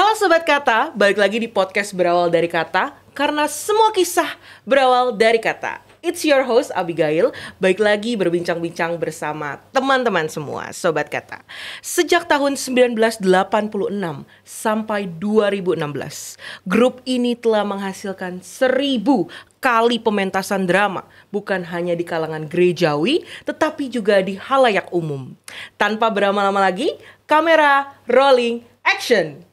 Halo Sobat Kata, balik lagi di podcast Berawal Dari Kata Karena semua kisah berawal dari kata It's your host Abigail, baik lagi berbincang-bincang bersama teman-teman semua Sobat Kata Sejak tahun 1986 sampai 2016 Grup ini telah menghasilkan seribu kali pementasan drama Bukan hanya di kalangan gerejawi, tetapi juga di halayak umum Tanpa berlama-lama lagi, kamera rolling action!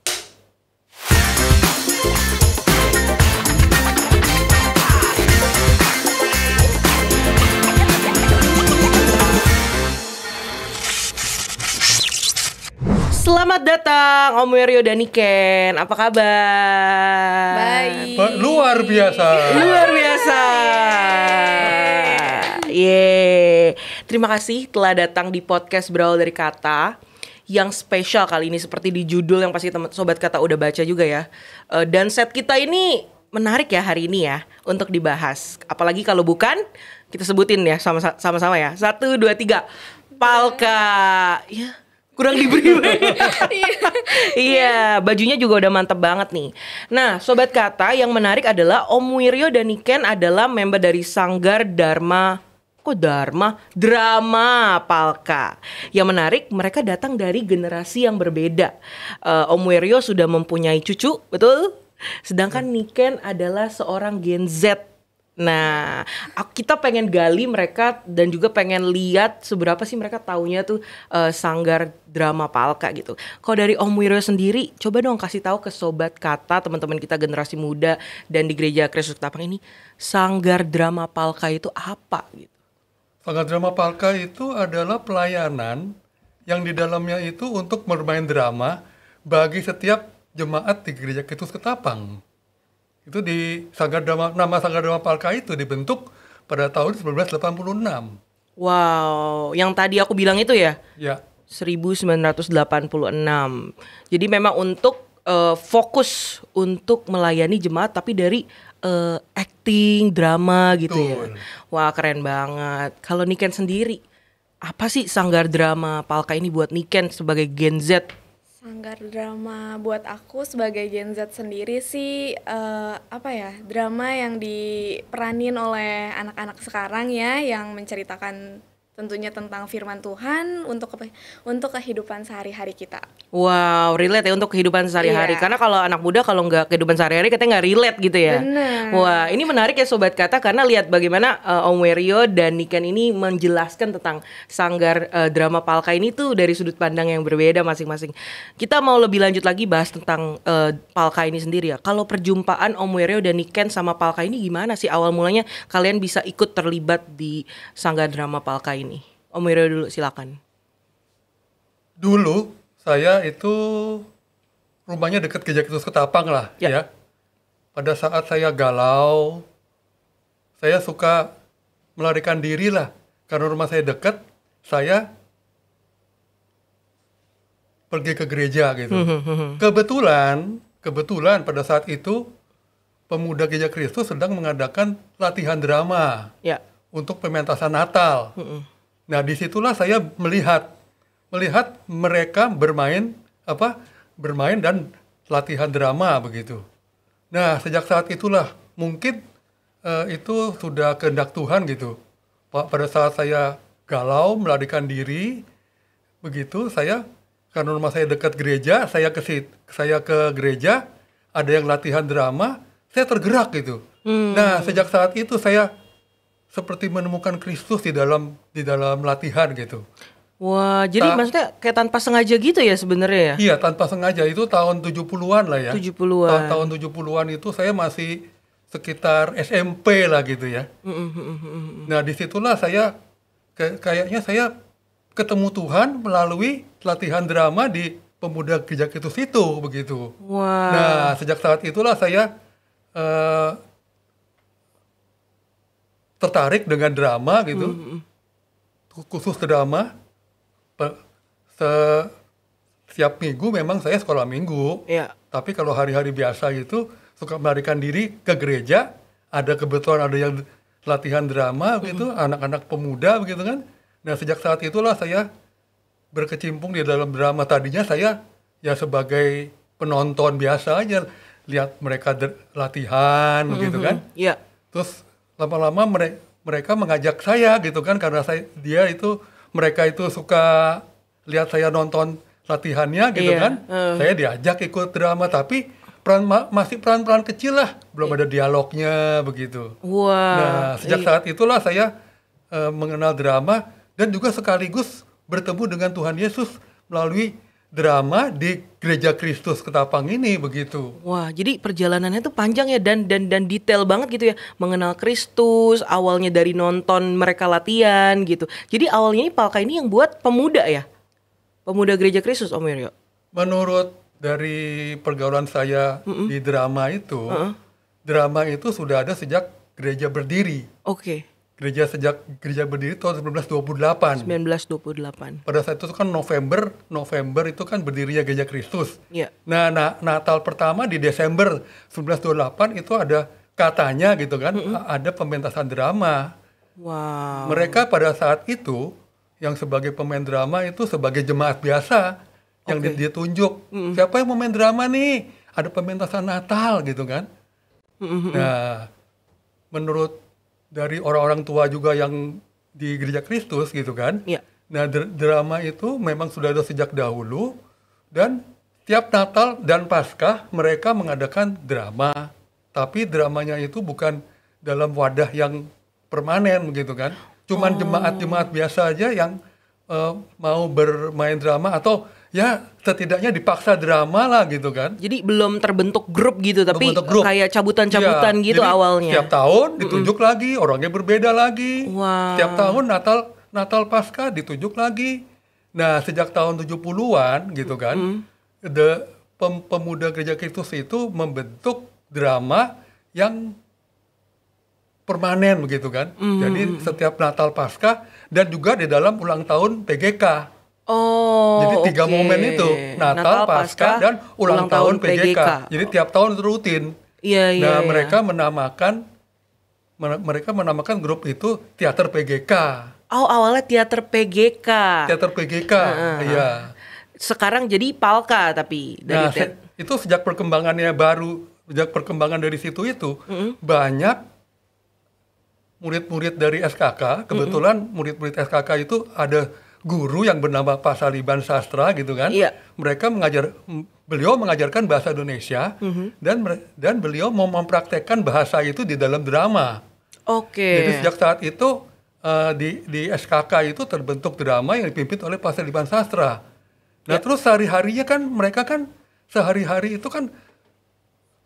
Selamat datang Om Wiryo dan Niken. Apa kabar? Baik. Luar biasa. Luar biasa. Yeay. Terima kasih telah datang di podcast Brawl dari Kata yang spesial kali ini seperti di judul yang pasti teman sobat kata udah baca juga ya. Eh, dan set kita ini menarik ya hari ini ya untuk dibahas. Apalagi kalau bukan kita sebutin ya sama-sama ya. Satu dua tiga. Palka. Ya kurang diberi iya. iya, bajunya juga udah mantep banget nih. Nah, sobat kata yang menarik adalah Om Wiryo dan Niken adalah member dari Sanggar Dharma kok Dharma drama Palka. Yang menarik mereka datang dari generasi yang berbeda. Uh, Om Wiryo sudah mempunyai cucu, betul? Sedangkan Niken adalah seorang Gen Z Nah, kita pengen gali mereka dan juga pengen lihat seberapa sih mereka taunya tuh uh, sanggar drama Palka gitu. Kalau dari Om Wiro sendiri, coba dong kasih tahu ke sobat kata teman-teman kita generasi muda dan di gereja Kristus Tapang ini sanggar drama Palka itu apa gitu. Sanggar drama Palka itu adalah pelayanan yang di dalamnya itu untuk bermain drama bagi setiap jemaat di gereja Kristus Ketapang itu di Sanggar Drama nama Sanggar Drama Palka itu dibentuk pada tahun 1986. Wow, yang tadi aku bilang itu ya? Ya. 1986. Jadi memang untuk uh, fokus untuk melayani jemaat tapi dari uh, acting, drama gitu ya. Betul. ya. Wah, keren banget. Kalau Niken sendiri, apa sih sanggar drama Palka ini buat Niken sebagai Gen Z anggar drama buat aku sebagai Gen Z sendiri sih uh, apa ya drama yang diperanin oleh anak-anak sekarang ya yang menceritakan tentunya tentang firman Tuhan untuk ke, untuk kehidupan sehari-hari kita. Wow, relate ya untuk kehidupan sehari-hari. Yeah. Karena kalau anak muda kalau nggak kehidupan sehari-hari kita nggak relate gitu ya. Bener. Wah, ini menarik ya sobat kata karena lihat bagaimana uh, Om Werio dan Niken ini menjelaskan tentang sanggar uh, drama Palka ini tuh dari sudut pandang yang berbeda masing-masing. Kita mau lebih lanjut lagi bahas tentang uh, Palka ini sendiri ya. Kalau perjumpaan Om Werio dan Niken sama Palka ini gimana sih awal mulanya kalian bisa ikut terlibat di sanggar drama Palka ini? Om Wiro dulu silakan. Dulu saya itu rumahnya dekat ke Jakarta Ketapang lah ya. ya. Pada saat saya galau, saya suka melarikan diri lah. Karena rumah saya dekat, saya pergi ke gereja gitu. Hmm, hmm, hmm, kebetulan, kebetulan pada saat itu pemuda gereja Kristus sedang mengadakan latihan drama ya. untuk pementasan Natal. Uh -uh. Nah, disitulah saya melihat melihat mereka bermain apa bermain dan latihan drama begitu. Nah, sejak saat itulah mungkin uh, itu sudah kehendak Tuhan gitu. Pak Pada saat saya galau melarikan diri begitu, saya karena rumah saya dekat gereja, saya ke saya ke gereja, ada yang latihan drama, saya tergerak gitu. Hmm. Nah, sejak saat itu saya seperti menemukan Kristus di dalam di dalam latihan gitu. Wah, jadi Ta maksudnya kayak tanpa sengaja gitu ya sebenarnya ya? Iya, tanpa sengaja itu tahun 70-an lah ya. 70-an. Ta tahun 70-an itu saya masih sekitar SMP lah gitu ya. Mm -hmm. Nah, disitulah saya kayaknya saya ketemu Tuhan melalui latihan drama di pemuda gereja itu situ begitu. Wow. Nah, sejak saat itulah saya uh, tertarik dengan drama gitu mm-hmm. khusus drama se setiap minggu memang saya sekolah minggu yeah. tapi kalau hari-hari biasa gitu suka melarikan diri ke gereja ada kebetulan ada yang latihan drama mm, gitu mm-hmm. anak-anak pemuda begitu kan nah sejak saat itulah saya berkecimpung di dalam drama tadinya saya ya sebagai penonton biasa aja lihat mereka latihan mm-hmm. gitu kan yeah. terus lama-lama mereka mereka mengajak saya gitu kan karena saya dia itu mereka itu suka lihat saya nonton latihannya gitu yeah. kan uh. saya diajak ikut drama tapi peran ma masih peran-peran kecil lah belum iya. ada dialognya begitu wow. nah sejak saat itulah saya uh, mengenal drama dan juga sekaligus bertemu dengan Tuhan Yesus melalui drama di gereja Kristus Ketapang ini begitu. Wah, jadi perjalanannya tuh panjang ya dan dan dan detail banget gitu ya mengenal Kristus, awalnya dari nonton mereka latihan gitu. Jadi awalnya ini Palka ini yang buat pemuda ya. Pemuda gereja Kristus Om Wiryo. Menurut dari pergaulan saya mm -mm. di drama itu, uh -uh. drama itu sudah ada sejak gereja berdiri. Oke. Okay gereja sejak gereja berdiri tahun 1928. 1928. Pada saat itu kan November, November itu kan berdiri ya gereja Kristus. Iya. Nah, nah, Natal pertama di Desember 1928 itu ada katanya gitu kan, mm -hmm. ada pementasan drama. Wow. Mereka pada saat itu yang sebagai pemain drama itu sebagai jemaat biasa okay. yang ditunjuk. Mm -hmm. Siapa yang mau main drama nih? Ada pementasan Natal gitu kan. Mm -hmm. Nah, menurut dari orang-orang tua juga yang di gereja Kristus gitu kan. Iya. Nah dr drama itu memang sudah ada sejak dahulu dan tiap Natal dan Paskah mereka mengadakan drama. Tapi dramanya itu bukan dalam wadah yang permanen gitu kan. Cuman oh. jemaat-jemaat oh. biasa aja yang uh, mau bermain drama atau ya setidaknya dipaksa drama lah gitu kan. Jadi belum terbentuk grup gitu tapi grup. kayak cabutan-cabutan ya, gitu jadi awalnya. Setiap tahun ditunjuk mm -mm. lagi, orangnya berbeda lagi. Wow. Setiap tahun Natal Natal Pasca ditunjuk lagi. Nah, sejak tahun 70-an gitu kan. Mm -hmm. The pem pemuda gereja Kristus itu membentuk drama yang permanen begitu kan. Mm -hmm. Jadi setiap Natal Pasca dan juga di dalam ulang tahun PGK Oh. Jadi tiga okay. momen itu Natal, Natal Pasca, dan ulang, ulang tahun, PJK. PGK. Jadi tiap tahun itu rutin. Iya iya. Nah iya. mereka menamakan mereka menamakan grup itu teater PGK. Oh awalnya teater PGK. Teater PGK. Uh, iya. Sekarang jadi Palka tapi dari nah, itu sejak perkembangannya baru sejak perkembangan dari situ itu mm -hmm. banyak murid-murid dari SKK kebetulan murid-murid SKK itu ada guru yang bernama Pak Saliban Sastra gitu kan. Iya. Mereka mengajar beliau mengajarkan bahasa Indonesia mm -hmm. dan dan beliau mau mempraktekkan bahasa itu di dalam drama. Oke. Okay. Jadi sejak saat itu uh, di di SKK itu terbentuk drama yang dipimpin oleh Pak Saliban Sastra. Nah, ya. terus sehari-harinya kan mereka kan sehari-hari itu kan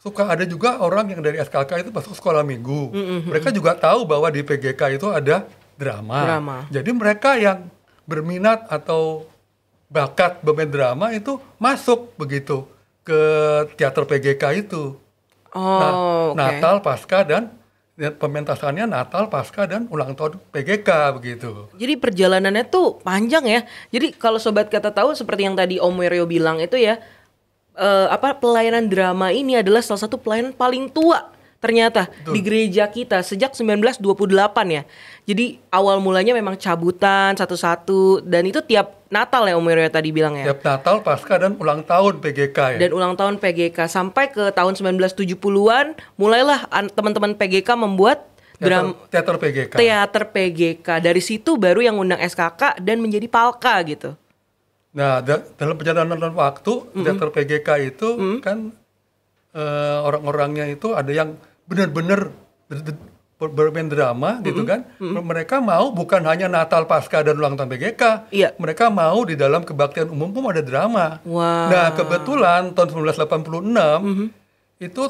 suka ada juga orang yang dari SKK itu masuk sekolah minggu. Mm -hmm. Mereka juga tahu bahwa di PGK itu ada drama. drama. Jadi mereka yang berminat atau bakat bermain drama itu masuk begitu ke teater PGK itu. Oh, nah, okay. Natal, Pasca dan pementasannya Natal, Pasca dan ulang tahun PGK begitu. Jadi perjalanannya tuh panjang ya. Jadi kalau sobat kata tahu seperti yang tadi Om Wiryo bilang itu ya uh, apa pelayanan drama ini adalah salah satu pelayanan paling tua ternyata Betul. di gereja kita sejak 1928 ya. Jadi awal mulanya memang cabutan satu-satu dan itu tiap Natal ya Om Yoyo tadi bilang ya. Tiap Natal, Pasca dan ulang tahun PGK ya. Dan ulang tahun PGK sampai ke tahun 1970-an mulailah teman-teman PGK membuat dram teater, PGK. Teater PGK. Dari situ baru yang undang SKK dan menjadi Palka gitu. Nah, da dalam perjalanan waktu mm -hmm. teater PGK itu mm -hmm. kan e- orang-orangnya itu ada yang benar-benar bermain drama mm-hmm. gitu kan. Mm-hmm. Mereka mau bukan hanya Natal, Pasca dan ulang tahun BGK. Iya. Mereka mau di dalam kebaktian umum pun ada drama. Wow. Nah, kebetulan tahun 1986 mm-hmm. itu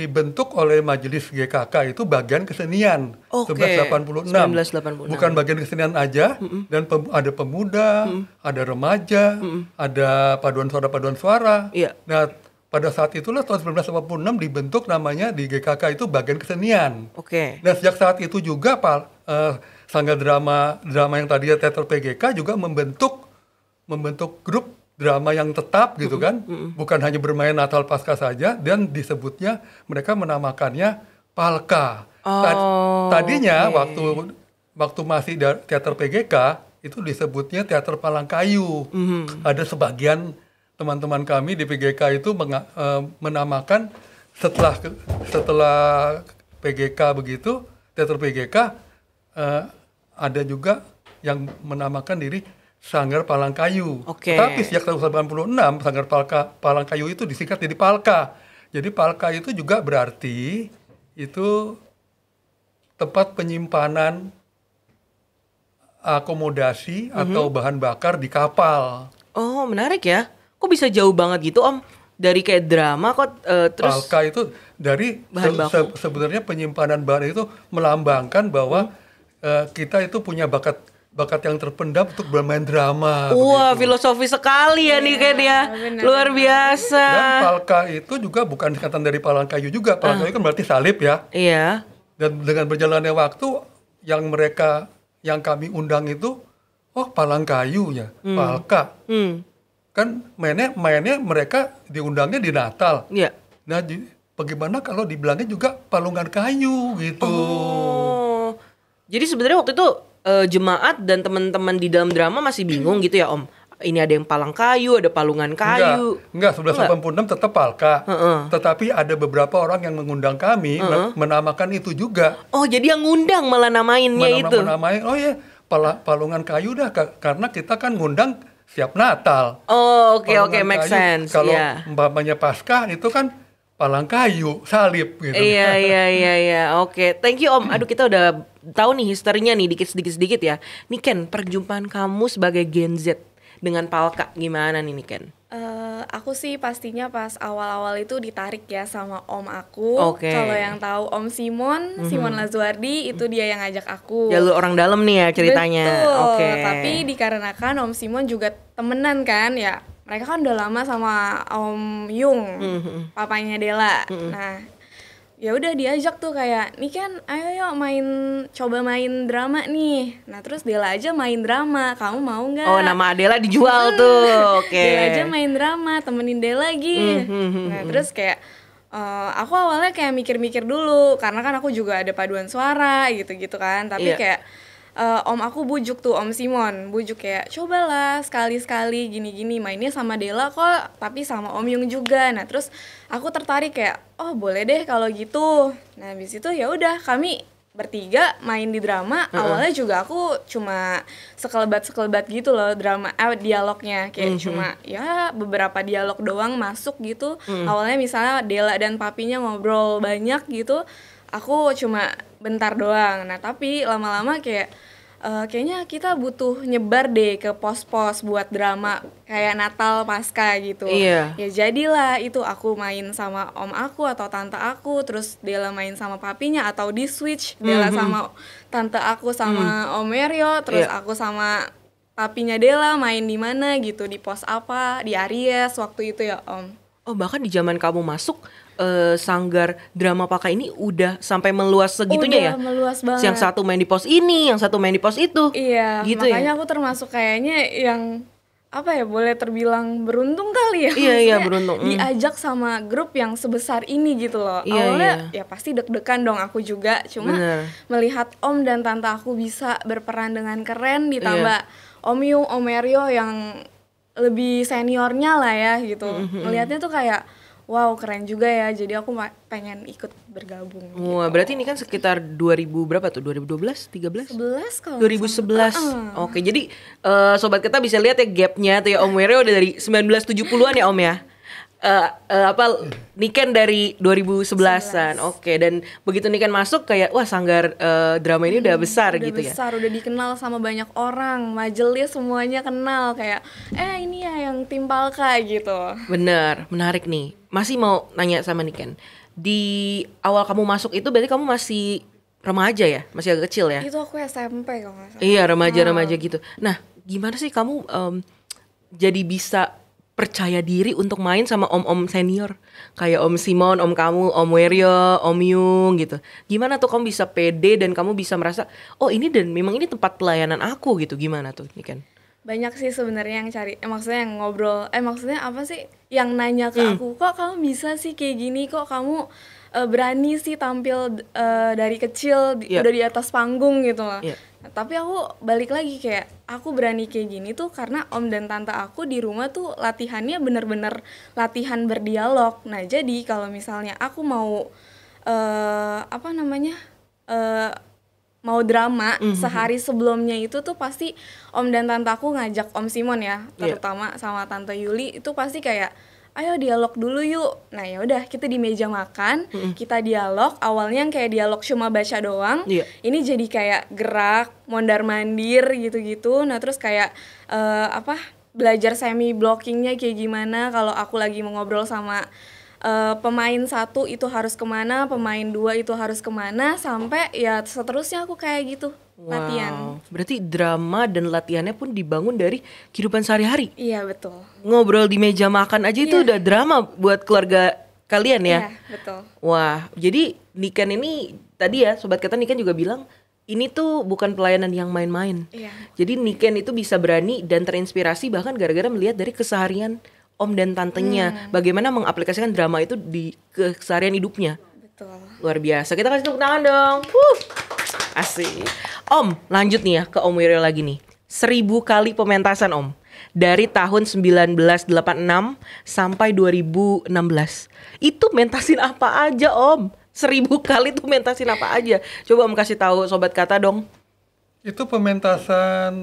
terbentuk oleh Majelis GKK itu bagian kesenian okay. 1986. 1986. Bukan bagian kesenian aja mm-hmm. dan pem- ada pemuda, mm-hmm. ada remaja, mm-hmm. ada paduan suara-paduan suara. Iya. Nah, pada saat itulah tahun 1986 dibentuk namanya di GKK itu bagian kesenian. Oke. Okay. Nah, dan sejak saat itu juga Pak uh, Sanggar Drama drama yang tadinya teater PGK juga membentuk membentuk grup drama yang tetap gitu kan. Mm -hmm. Bukan hanya bermain Natal Pasca saja dan disebutnya mereka menamakannya Palka. Oh, Ta tadinya okay. waktu waktu masih di teater PGK itu disebutnya teater Palangkayu. Mm -hmm. Ada sebagian teman-teman kami di PGK itu e, menamakan setelah setelah PGK begitu teater PGK uh, e, ada juga yang menamakan diri Sanggar Palang Kayu. Okay. Tapi sejak tahun 86 Sanggar Palka, Kayu itu disingkat jadi Palka. Jadi Palka itu juga berarti itu tempat penyimpanan akomodasi mm -hmm. atau bahan bakar di kapal. Oh, menarik ya kok bisa jauh banget gitu om dari kayak drama kok uh, terus Palka itu dari bahan baku. Se sebenarnya penyimpanan bahan itu melambangkan bahwa hmm. uh, kita itu punya bakat bakat yang terpendam untuk bermain drama. Wah, begitu. filosofi sekali ya yeah, nih kan ya. Luar biasa. Dan Palka itu juga bukan singkatan dari palang kayu juga. Ah. Palang uh. kayu kan berarti salib ya. Iya. Dan dengan berjalannya waktu yang mereka yang kami undang itu oh palang kayu ya, hmm. Palka. Hmm kan mainnya mainnya mereka diundangnya di Natal. Iya. Nah, di, bagaimana kalau dibilangnya juga palungan kayu gitu. Oh. Jadi sebenarnya waktu itu uh, jemaat dan teman-teman di dalam drama masih bingung gitu ya, Om. Ini ada yang palang kayu, ada palungan kayu. Enggak, enggak 1186 tetap palka. Uh -uh. Tetapi ada beberapa orang yang mengundang kami uh -uh. menamakan itu juga. Oh, jadi yang ngundang malah namainnya Menama itu. Menamain, oh ya, palungan kayu dah karena kita kan ngundang siap Natal. Oh, oke okay, oke, okay, make sense. Kalau yeah. umpamanya Paskah itu kan palang kayu, salib gitu. Iya iya iya iya. Oke, thank you Om. Aduh, kita udah tahu nih historinya nih dikit sedikit sedikit ya. Niken, perjumpaan kamu sebagai Gen Z dengan Palka gimana nih Niken? Uh, aku sih pastinya pas awal-awal itu ditarik ya sama om aku. Okay. Kalau yang tahu om Simon, mm-hmm. Simon Lazuardi itu dia yang ngajak aku. Jalur ya, orang dalam nih ya ceritanya. Betul. Okay. Tapi dikarenakan om Simon juga temenan kan ya. Mereka kan udah lama sama om Yung, mm-hmm. papanya Dela. Mm-hmm. Nah ya udah diajak tuh kayak nih kan ayo yuk main coba main drama nih nah terus Dela aja main drama kamu mau nggak oh nama Dela dijual hmm. tuh oke okay. Dela aja main drama temenin Dela lagi mm -hmm. nah hmm. terus kayak uh, aku awalnya kayak mikir-mikir dulu karena kan aku juga ada paduan suara gitu-gitu kan tapi yeah. kayak uh, om aku bujuk tuh om Simon bujuk kayak cobalah sekali-sekali gini-gini mainnya sama Dela kok tapi sama om Yung juga nah terus aku tertarik kayak oh boleh deh kalau gitu nah habis itu ya udah kami bertiga main di drama uh-uh. awalnya juga aku cuma sekelebat sekelebat gitu loh drama eh, dialognya kayak mm-hmm. cuma ya beberapa dialog doang masuk gitu mm. awalnya misalnya Dela dan papinya ngobrol banyak gitu aku cuma bentar doang nah tapi lama-lama kayak uh, kayaknya kita butuh nyebar deh ke pos-pos buat drama kayak Natal pasca gitu. Iya. Ya jadilah itu aku main sama om aku atau tante aku, terus Dela main sama papinya atau di switch Dela mm -hmm. sama tante aku sama mm. om Mario, terus yeah. aku sama papinya Dela main di mana gitu, di pos apa, di Aries waktu itu ya om. Oh bahkan di zaman kamu masuk uh, sanggar drama pakai ini udah sampai meluas segitunya udah, ya? meluas banget. Yang satu main di pos ini, yang satu main di pos itu. Iya, gitu ya? makanya ya? aku termasuk kayaknya yang apa ya boleh terbilang beruntung kali ya iya iya beruntung mm. diajak sama grup yang sebesar ini gitu loh iya, awalnya iya. ya pasti deg-degan dong aku juga cuma Bener. melihat om dan tante aku bisa berperan dengan keren ditambah iya. om Yung om Mario yang lebih seniornya lah ya gitu mm -hmm. melihatnya tuh kayak wow keren juga ya jadi aku pengen ikut bergabung wah gitu. berarti ini kan sekitar 2000 berapa tuh 2012 13 11 kalau 2011 uh. oke jadi uh, sobat kita bisa lihat ya gapnya tuh ya Om Wery udah dari 1970-an ya Om ya uh, uh, apa Niken dari 2011-an. Oke, okay. dan begitu Niken masuk kayak wah sanggar uh, drama ini udah hmm, besar udah gitu besar, ya. Besar, udah dikenal sama banyak orang, majelis semuanya kenal kayak eh ini ya yang timpalka gitu. Bener, menarik nih. Masih mau nanya sama Niken. Di awal kamu masuk itu berarti kamu masih remaja ya? Masih agak kecil ya? Itu aku SMP kalau salah. Iya, remaja-remaja hmm. gitu. Nah, gimana sih kamu um, jadi bisa percaya diri untuk main sama om-om senior kayak om Simon, om kamu, om Wario, om Yung gitu. Gimana tuh kamu bisa pede dan kamu bisa merasa oh ini dan memang ini tempat pelayanan aku gitu. Gimana tuh Niken? Banyak sih sebenarnya yang cari, eh, maksudnya yang ngobrol, eh maksudnya apa sih yang nanya ke hmm. aku kok kamu bisa sih kayak gini kok kamu uh, berani sih tampil uh, dari kecil yeah. udah di atas panggung gitu loh. Yeah. tapi aku balik lagi kayak aku berani kayak gini tuh karena om dan tante aku di rumah tuh latihannya bener-bener latihan berdialog. Nah jadi kalau misalnya aku mau uh, apa namanya uh, mau drama mm -hmm. sehari sebelumnya itu tuh pasti om dan tante aku ngajak om Simon ya iya. terutama yeah. sama tante Yuli itu pasti kayak ayo dialog dulu yuk nah ya udah kita di meja makan mm-hmm. kita dialog awalnya yang kayak dialog cuma baca doang yeah. ini jadi kayak gerak mondar mandir gitu gitu nah terus kayak uh, apa belajar semi blockingnya kayak gimana kalau aku lagi mau ngobrol sama uh, pemain satu itu harus kemana pemain dua itu harus kemana sampai ya seterusnya aku kayak gitu Latihan. Berarti drama dan latihannya pun dibangun dari kehidupan sehari-hari. Iya, betul. Ngobrol di meja makan aja yeah. itu iya. udah drama buat keluarga kalian ya. Iya, betul. Wah, jadi Niken ini tadi ya sobat kata Niken juga bilang ini tuh bukan pelayanan yang main-main. Iya. Jadi Niken itu bisa berani dan terinspirasi bahkan gara-gara melihat dari keseharian om dan tantenya, hmm. bagaimana mengaplikasikan drama itu di keseharian hidupnya. Betul. Luar biasa. Kita kasih tepuk tangan dong. Wuh. Asik. Om, lanjut nih ya ke Om Wiryo lagi nih. Seribu kali pementasan Om. Dari tahun 1986 sampai 2016. Itu mentasin apa aja Om? Seribu kali tuh mentasin apa aja? Coba Om kasih tahu Sobat Kata dong. Itu pementasan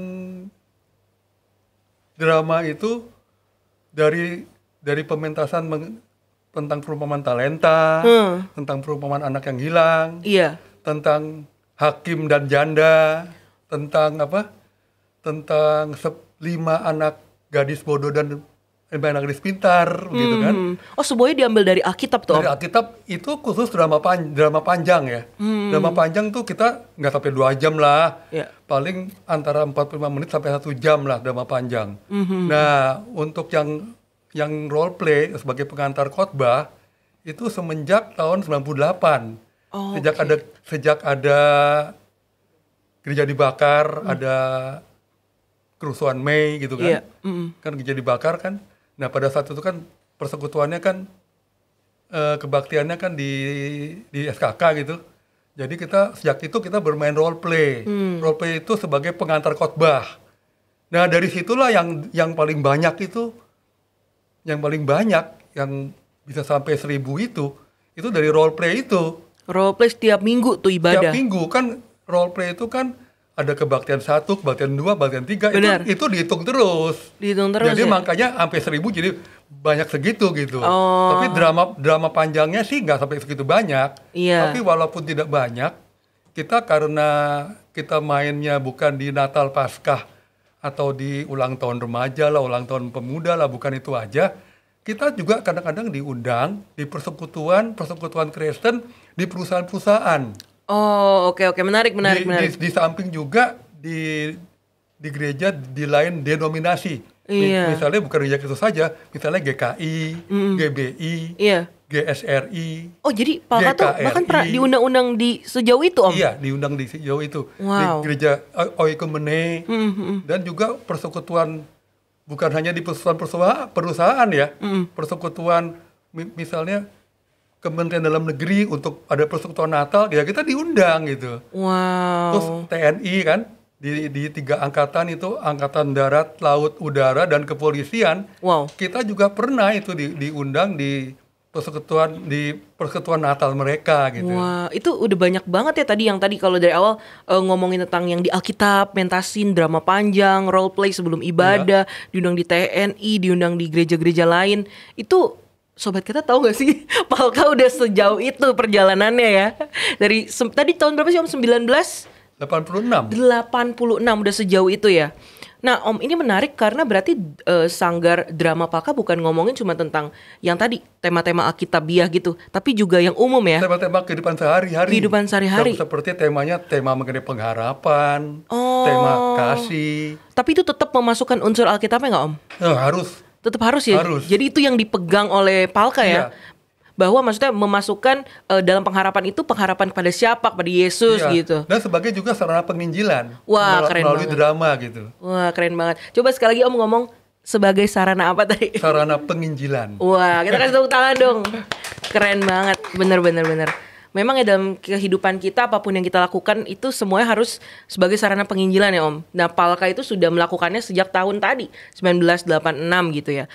drama itu dari dari pementasan meng, tentang perumpamaan talenta, hmm. tentang perumpamaan anak yang hilang, iya. tentang hakim dan janda tentang apa tentang lima anak gadis bodoh dan lima anak gadis pintar kan? hmm. gitu kan oh semuanya diambil dari Alkitab tuh dari Alkitab itu khusus drama pan drama panjang ya hmm. drama panjang tuh kita nggak sampai dua jam lah yeah. paling antara 45 menit sampai satu jam lah drama panjang hmm. nah untuk yang yang role play sebagai pengantar khotbah itu semenjak tahun 98 Oh, sejak okay. ada sejak ada gereja dibakar, hmm. ada kerusuhan Mei gitu kan. Yeah. Mm. Kan gereja dibakar kan. Nah, pada saat itu kan persekutuannya kan eh, kebaktiannya kan di di SKK gitu. Jadi kita sejak itu kita bermain role play. Hmm. Role play itu sebagai pengantar khotbah. Nah, dari situlah yang yang paling banyak itu yang paling banyak yang bisa sampai seribu itu itu dari role play itu Role play setiap minggu tuh ibadah. Setiap minggu kan role play itu kan ada kebaktian satu, kebaktian dua, kebaktian tiga. Benar. Itu, itu dihitung terus. Dihitung terus. Jadi ya? makanya sampai seribu jadi banyak segitu gitu. Oh. Tapi drama drama panjangnya sih nggak sampai segitu banyak. Iya. Tapi walaupun tidak banyak, kita karena kita mainnya bukan di Natal Paskah atau di ulang tahun remaja lah, ulang tahun pemuda lah, bukan itu aja kita juga kadang-kadang diundang di persekutuan persekutuan Kristen di perusahaan-perusahaan. Oh, oke okay, oke, okay. menarik menarik di, menarik. Di, di samping juga di di gereja di lain denominasi. Iya. Misalnya bukan gereja Kristus saja, misalnya GKI, mm. GBI, iya. GSRI. Oh jadi Pak Kato bahkan pernah diundang-undang di sejauh itu Om? Iya, diundang di sejauh itu. Wow. Di gereja Oikumene mm -hmm. dan juga persekutuan bukan hanya di perusahaan-perusahaan perusahaan ya, mm. persekutuan misalnya Kementerian Dalam Negeri untuk ada persekutuan Natal, ya kita diundang gitu. Wow. Terus TNI kan di, di tiga angkatan itu angkatan darat, laut, udara dan kepolisian. Wow. Kita juga pernah itu di, diundang di persekutuan di persekutuan Natal mereka gitu. Ya. Wah, itu udah banyak banget ya tadi yang tadi kalau dari awal uh, ngomongin tentang yang di Alkitab, Pentasin, drama panjang, role play sebelum ibadah, ya. diundang di TNI, diundang di gereja-gereja lain. Itu sobat kita tahu gak sih Palka udah sejauh itu perjalanannya ya. Dari tadi tahun berapa sih Om 19 86. 86 udah sejauh itu ya. Nah, Om ini menarik karena berarti uh, sanggar drama Paka bukan ngomongin cuma tentang yang tadi tema-tema Alkitabiah gitu, tapi juga yang umum ya. Tema-tema kehidupan sehari-hari. Kehidupan sehari-hari. Seperti temanya tema mengenai pengharapan, oh. tema kasih. Tapi itu tetap memasukkan unsur Alkitabnya nggak, Om? Nah, harus. Tetap harus ya. Harus. Jadi itu yang dipegang oleh Palka ya. Iya bahwa maksudnya memasukkan uh, dalam pengharapan itu pengharapan kepada siapa kepada Yesus iya. gitu dan sebagai juga sarana penginjilan wah melalui, keren melalui banget. drama gitu wah keren banget coba sekali lagi om ngomong sebagai sarana apa tadi sarana penginjilan wah kita kasih tepuk tangan dong keren banget bener bener bener memang ya dalam kehidupan kita apapun yang kita lakukan itu semuanya harus sebagai sarana penginjilan ya Om. Nah, Palka itu sudah melakukannya sejak tahun tadi 1986 gitu ya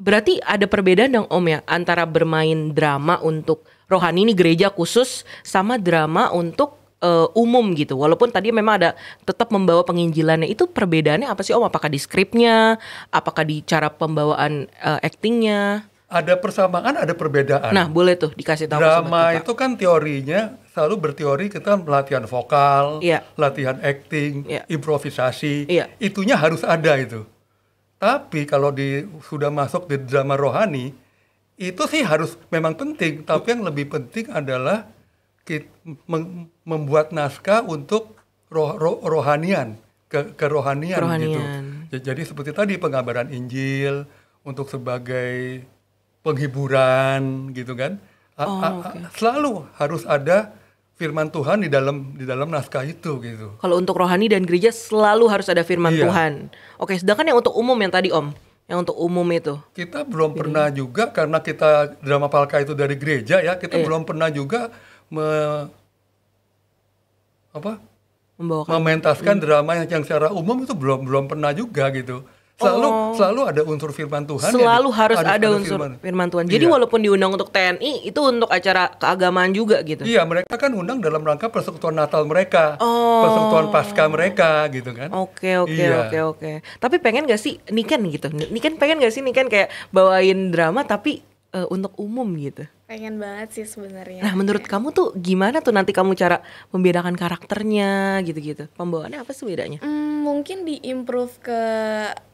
berarti ada perbedaan dong Om ya antara bermain drama untuk rohani ini gereja khusus sama drama untuk uh, umum gitu. Walaupun tadi memang ada tetap membawa penginjilannya itu perbedaannya apa sih Om? Apakah di skripnya? Apakah di cara pembawaan uh, aktingnya? Ada persamaan, ada perbedaan. Nah, boleh tuh dikasih tahu. Drama itu kan teorinya selalu berteori kita latihan vokal, yeah. latihan acting, yeah. improvisasi. Yeah. Itunya harus ada itu. Tapi kalau di sudah masuk di drama rohani, itu sih harus memang penting. Tapi yang lebih penting adalah kita membuat naskah untuk roh, roh, rohanian, ke, kerohanian, gitu. kerohanian gitu. Jadi seperti tadi penggambaran Injil untuk sebagai penghiburan gitu kan. Oh, okay. Selalu harus ada firman Tuhan di dalam di dalam naskah itu gitu. Kalau untuk rohani dan gereja selalu harus ada firman iya. Tuhan. Oke, sedangkan yang untuk umum yang tadi Om, yang untuk umum itu. Kita belum Jadi. pernah juga karena kita drama palka itu dari gereja ya, kita iya. belum pernah juga me, apa? Membawakan. mementaskan hmm. drama yang, yang secara umum itu belum belum pernah juga gitu. Selalu oh. selalu ada unsur firman Tuhan. Selalu ya, harus ada, ada unsur firman, firman Tuhan. Jadi iya. walaupun diundang untuk TNI itu untuk acara keagamaan juga gitu. Iya, mereka kan undang dalam rangka persekutuan Natal mereka, oh. persekutuan Paskah mereka gitu kan. Oke, okay, oke, okay, iya. oke, okay, oke. Okay. Tapi pengen gak sih Niken gitu? Niken pengen gak sih Niken kayak bawain drama tapi uh, untuk umum gitu? Pengen banget sih sebenarnya. Nah, menurut iya. kamu tuh gimana tuh nanti kamu cara membedakan karakternya gitu-gitu? Pembawaannya apa sih bedanya? Hmm, mungkin diimprove ke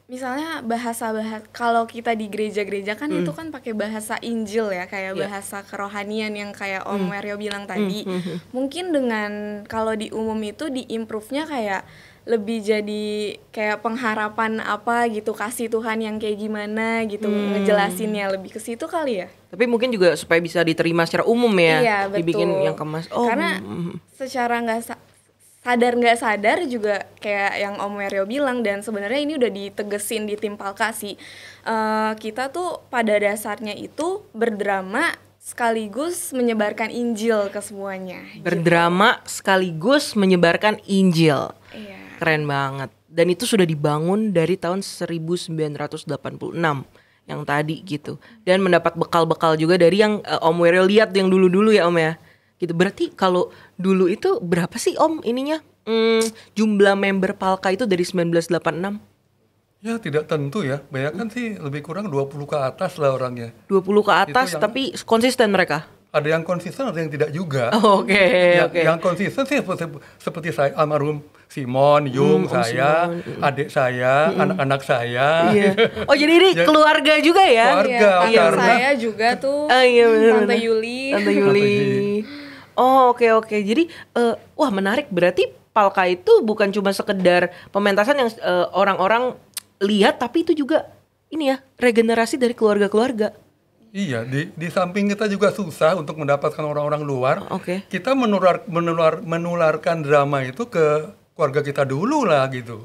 misalnya bahasa bahas kalau kita di gereja-gereja kan mm. itu kan pakai bahasa Injil ya kayak yeah. bahasa kerohanian yang kayak hmm. Om mm. Mario bilang hmm, tadi. Hmm, mungkin dengan kalau di umum itu di improve nya kayak lebih jadi kayak pengharapan apa gitu kasih Tuhan yang kayak gimana gitu hmm. ngejelasinnya lebih ke situ kali ya tapi mungkin juga supaya bisa diterima secara umum ya iya, betul. dibikin yang kemas oh karena secara nggak sadar nggak sadar juga kayak yang Om Wario bilang dan sebenarnya ini udah ditegesin di tim Palkasi uh, eh, kita tuh pada dasarnya itu berdrama sekaligus menyebarkan Injil ke semuanya berdrama gitu. sekaligus menyebarkan Injil iya. keren banget dan itu sudah dibangun dari tahun 1986 yang tadi gitu dan mendapat bekal-bekal juga dari yang uh, Om Wario lihat yang dulu-dulu ya Om ya gitu berarti kalau dulu itu berapa sih Om ininya hmm, jumlah member Palka itu dari 1986? Ya tidak tentu ya, banyak kan sih lebih kurang 20 ke atas lah orangnya. 20 ke atas tapi konsisten mereka? Ada yang konsisten, ada yang tidak juga. Oh, oke, ya, oke. Okay, yang, okay. yang konsisten sih seperti, seperti saya, almarhum Simon, Yung, hmm, saya, Simon. Hmm. adik saya, hmm. anak-anak hmm. saya. Iya. Oh jadi ini ya. keluarga juga ya? Keluarga. Iya, karena, iya, saya juga tuh, uh, iya, Tante Yuli. Tante Yuli. Oh oke okay, oke. Okay. Jadi uh, wah menarik berarti Palka itu bukan cuma sekedar pementasan yang orang eh, orang-orang lihat tapi itu juga ini ya regenerasi dari keluarga-keluarga. Iya, di, di samping kita juga susah untuk mendapatkan orang-orang luar. Oke. Okay. Kita menular, menular menularkan drama itu ke keluarga kita dulu lah gitu.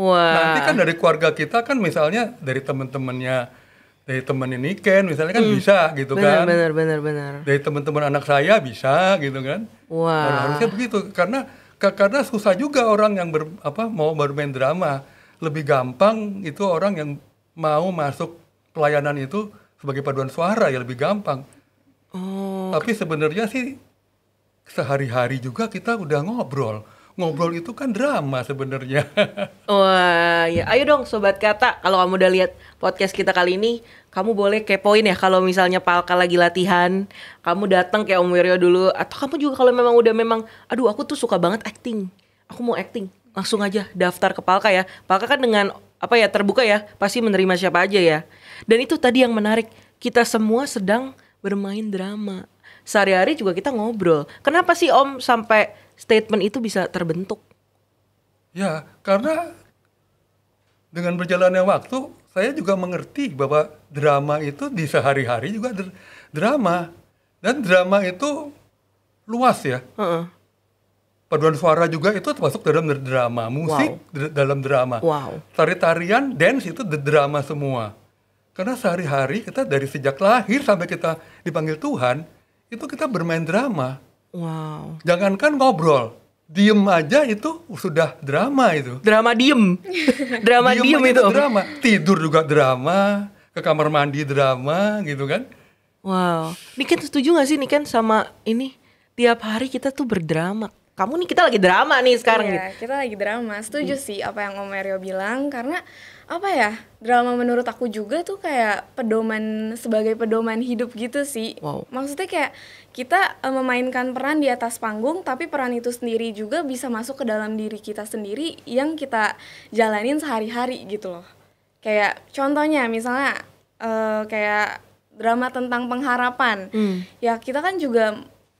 Wah. Nanti kan dari keluarga kita kan misalnya dari teman-temannya dari temen ini Ken misalnya kan hmm. bisa gitu bener, kan benar benar benar dari teman-teman anak saya bisa gitu kan wah wow. harusnya begitu karena karena susah juga orang yang ber, apa mau bermain drama lebih gampang itu orang yang mau masuk pelayanan itu sebagai paduan suara ya lebih gampang oh. tapi sebenarnya sih sehari-hari juga kita udah ngobrol ngobrol itu kan drama sebenarnya. Wah, ya ayo dong sobat kata, kalau kamu udah lihat podcast kita kali ini, kamu boleh kepoin ya kalau misalnya Palka lagi latihan, kamu datang kayak Om Wirio dulu atau kamu juga kalau memang udah memang aduh aku tuh suka banget acting. Aku mau acting. Langsung aja daftar ke Palka ya. Palka kan dengan apa ya terbuka ya, pasti menerima siapa aja ya. Dan itu tadi yang menarik, kita semua sedang bermain drama sehari-hari juga kita ngobrol. Kenapa sih Om sampai statement itu bisa terbentuk? Ya, karena dengan berjalannya waktu, saya juga mengerti bahwa drama itu di sehari-hari juga dr drama. Dan drama itu luas ya. Uh -uh. Paduan suara juga itu termasuk dalam drama. Musik wow. dalam drama. Wow. Tari-tarian, dance itu drama semua. Karena sehari-hari kita dari sejak lahir sampai kita dipanggil Tuhan, itu kita bermain drama. Wow. Jangankan ngobrol, diem aja itu sudah drama itu. Drama diem, drama diem, diem itu. drama, tidur juga drama, ke kamar mandi drama gitu kan. Wow. Niken setuju gak sih Niken sama ini? Tiap hari kita tuh berdrama. Kamu nih kita lagi drama nih sekarang. Iya, gitu. kita lagi drama. Setuju hmm. sih apa yang Om Mario bilang karena apa ya drama menurut aku juga tuh kayak pedoman sebagai pedoman hidup gitu sih wow. maksudnya kayak kita eh, memainkan peran di atas panggung tapi peran itu sendiri juga bisa masuk ke dalam diri kita sendiri yang kita jalanin sehari-hari gitu loh kayak contohnya misalnya uh, kayak drama tentang pengharapan hmm. ya kita kan juga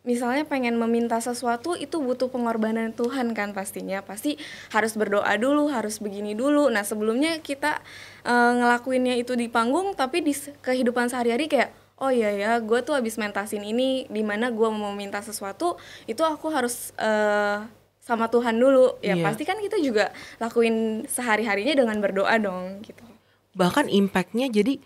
misalnya pengen meminta sesuatu itu butuh pengorbanan Tuhan kan pastinya pasti harus berdoa dulu harus begini dulu nah sebelumnya kita e, ngelakuinnya itu di panggung tapi di kehidupan sehari-hari kayak oh iya ya gue tuh abis mentasin ini dimana gue mau minta sesuatu itu aku harus uh, sama Tuhan dulu ya iya. pasti kan kita juga lakuin sehari harinya dengan berdoa dong gitu bahkan impactnya jadi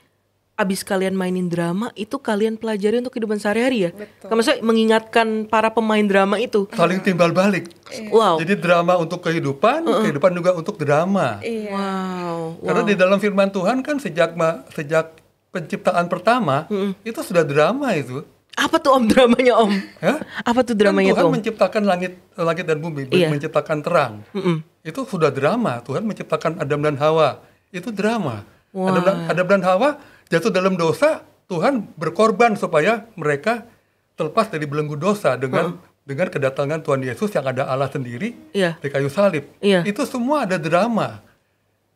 abis kalian mainin drama itu kalian pelajari untuk kehidupan sehari-hari ya. Kamu saya mengingatkan para pemain drama itu. Saling iya. timbal balik. Iya. Wow. Jadi drama untuk kehidupan, uh -uh. kehidupan juga untuk drama. Iya. Wow. Karena di dalam firman Tuhan kan sejak sejak penciptaan pertama hmm. itu sudah drama itu. Apa tuh om dramanya om? Hah? Apa tuh dramanya kan Tuhan tuh, menciptakan langit eh, langit dan bumi, iya. menciptakan terang. Mm -mm. Itu sudah drama. Tuhan menciptakan Adam dan Hawa. Itu drama. Adam, dan, Adam dan Hawa jatuh dalam dosa, Tuhan berkorban supaya mereka terlepas dari belenggu dosa dengan hmm. dengan kedatangan Tuhan Yesus yang ada Allah sendiri yeah. di kayu salib. Yeah. Itu semua ada drama.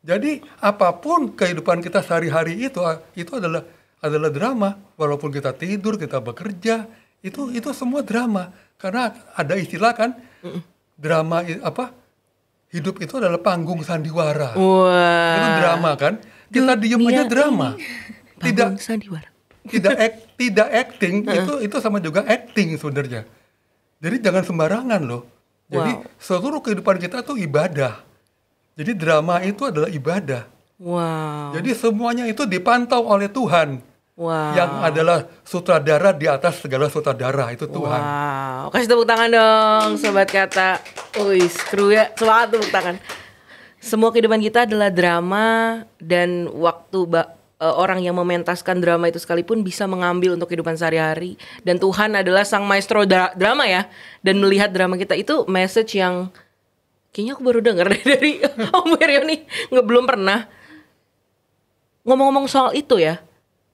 Jadi apapun kehidupan kita sehari-hari itu ah, itu adalah adalah drama. Walaupun kita tidur, kita bekerja, itu itu semua drama. Karena ada istilah kan drama apa? Hidup itu adalah panggung sandiwara. Wah. Itu drama kan? Kita diem aja drama. Tidak sandiwara. Tidak ek, tidak acting itu itu sama juga acting sebenarnya. Jadi jangan sembarangan loh. Jadi wow. seluruh kehidupan kita tuh ibadah jadi drama itu adalah ibadah. Wow. Jadi semuanya itu dipantau oleh Tuhan. Wow. Yang adalah sutradara di atas segala sutradara itu Tuhan. Wow. Kasih tepuk tangan dong sobat kata. Wih, seru ya. Semangat tepuk tangan. Semua kehidupan kita adalah drama dan waktu e, orang yang mementaskan drama itu sekalipun bisa mengambil untuk kehidupan sehari-hari dan Tuhan adalah sang maestro dra drama ya dan melihat drama kita itu message yang kayaknya aku baru dengar dari Om Wiryo nih nggak belum pernah ngomong-ngomong soal itu ya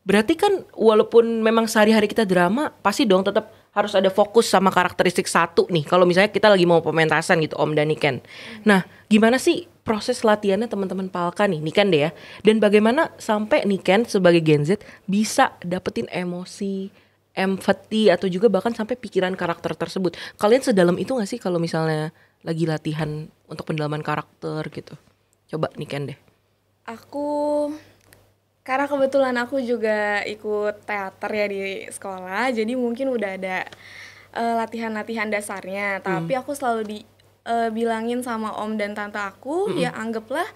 berarti kan walaupun memang sehari-hari kita drama pasti dong tetap harus ada fokus sama karakteristik satu nih kalau misalnya kita lagi mau pementasan gitu Om dan Niken nah gimana sih proses latihannya teman-teman Palka nih Niken deh ya dan bagaimana sampai Niken sebagai Gen Z bisa dapetin emosi empathy atau juga bahkan sampai pikiran karakter tersebut kalian sedalam itu gak sih kalau misalnya lagi latihan untuk pendalaman karakter gitu coba Niken deh aku karena kebetulan aku juga ikut teater ya di sekolah jadi mungkin udah ada uh, latihan-latihan dasarnya hmm. tapi aku selalu dibilangin eh, uh, sama om dan tante aku -hmm. ya anggaplah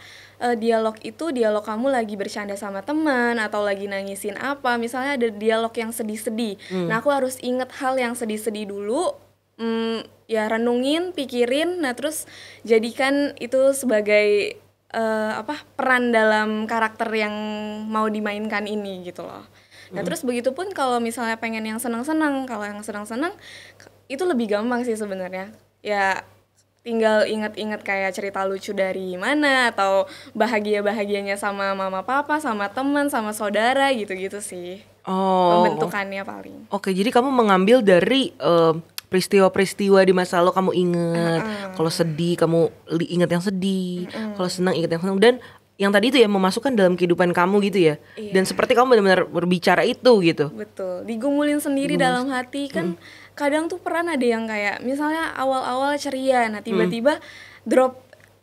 uh, dialog itu dialog kamu lagi bercanda sama teman atau lagi nangisin apa misalnya ada dialog yang sedih-sedih mm. nah aku harus inget hal yang sedih-sedih dulu mm, ya renungin, pikirin, nah terus jadikan itu sebagai uh, apa peran dalam karakter yang mau dimainkan ini gitu loh. Nah hmm. terus begitu pun kalau misalnya pengen yang seneng seneng kalau yang seneng seneng itu lebih gampang sih sebenarnya. Ya tinggal inget-inget kayak cerita lucu dari mana atau bahagia bahagianya sama mama papa sama teman sama saudara gitu-gitu sih oh, pembentukannya paling oke okay, jadi kamu mengambil dari uh, peristiwa-peristiwa di masa lalu kamu inget. Mm -hmm. Kalau sedih kamu inget yang sedih. Mm -hmm. Kalau senang inget yang senang. Dan yang tadi itu ya memasukkan dalam kehidupan kamu gitu ya. Iya. Dan seperti kamu benar-benar berbicara itu gitu. Betul. Digumulin sendiri Digumul. dalam hati kan mm -hmm. kadang tuh peran ada yang kayak misalnya awal-awal ceria, nah mm. tiba-tiba mm -hmm. drop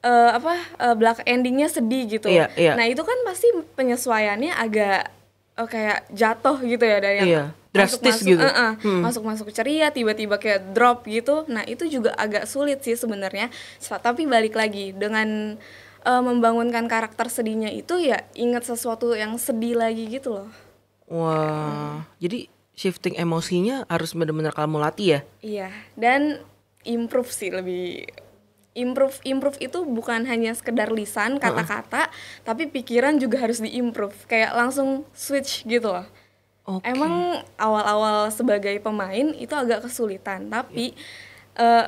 uh, apa uh, eh, black endingnya sedih gitu. yeah, yeah. Nah, itu kan pasti penyesuaiannya agak uh, kayak jatuh gitu ya dari iya. yang drastis masuk, eh, gitu. Uh-uh, hmm. Masuk-masuk ceria, tiba-tiba kayak drop gitu. Nah, itu juga agak sulit sih sebenarnya. Tapi balik lagi dengan uh, membangunkan karakter sedihnya itu ya ingat sesuatu yang sedih lagi gitu loh. Wah, Hmm. jadi shifting emosinya harus benar-benar kamu latih ya? Iya, dan improve sih lebih improve improve itu bukan hanya sekedar lisan kata-kata, uh -uh. tapi pikiran juga harus diimprove. Kayak langsung switch gitu loh. Okay. Emang awal-awal sebagai pemain itu agak kesulitan, tapi yeah. Iya. uh,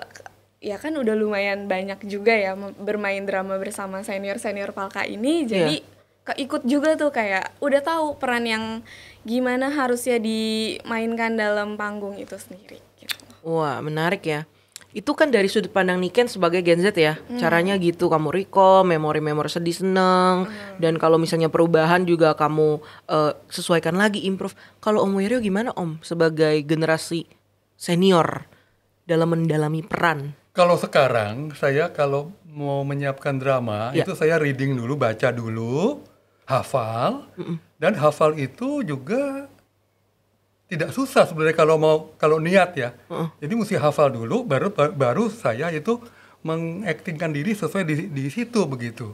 ya kan udah lumayan banyak juga ya bermain drama bersama senior-senior Palka ini, iya. jadi yeah keikut juga tuh kayak udah tahu peran yang gimana harusnya dimainkan dalam panggung itu sendiri. Gitu. Wah menarik ya itu kan dari sudut pandang Niken sebagai Gen Z ya hmm. caranya gitu kamu recall memori-memori sedih seneng hmm. dan kalau misalnya perubahan juga kamu uh, sesuaikan lagi improve kalau Om Wiryo gimana Om sebagai generasi senior dalam mendalami peran kalau sekarang saya kalau mau menyiapkan drama ya. itu saya reading dulu baca dulu hafal mm -mm. dan hafal itu juga tidak susah sebenarnya kalau mau kalau niat ya. Uh. Jadi mesti hafal dulu baru baru saya itu mengaktingkan diri sesuai di, di situ begitu.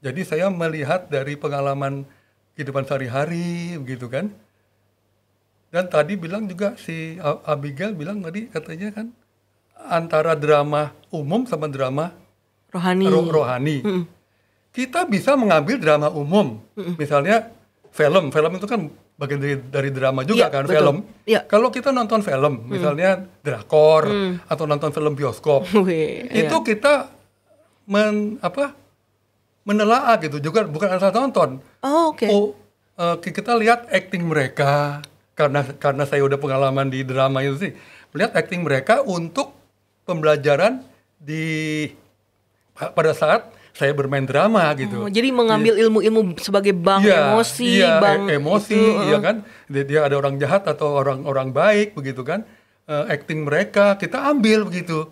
Jadi saya melihat dari pengalaman kehidupan sehari-hari begitu kan. Dan tadi bilang juga si Abigail bilang tadi katanya kan antara drama umum sama drama rohani. Ro rohani. Mm Kita bisa mengambil drama umum. Mm Misalnya film, film itu kan bagian dari, dari drama juga ya, kan betul. film. Ya. Kalau kita nonton film, hmm. misalnya drakor hmm. atau nonton film bioskop, iya. itu ya. kita men apa menelaah gitu juga bukan asal nonton. Oh oke. Okay. uh, eh, kita lihat acting mereka karena karena saya udah pengalaman di drama itu sih melihat acting mereka untuk pembelajaran di pada saat saya bermain drama oh, gitu. Hmm, jadi mengambil iya. ilmu-ilmu sebagai bank ya, emosi, ya, bank e emosi, itu, ya kan. Dia, dia ada orang jahat atau orang-orang baik begitu kan. Uh, acting mereka kita ambil begitu.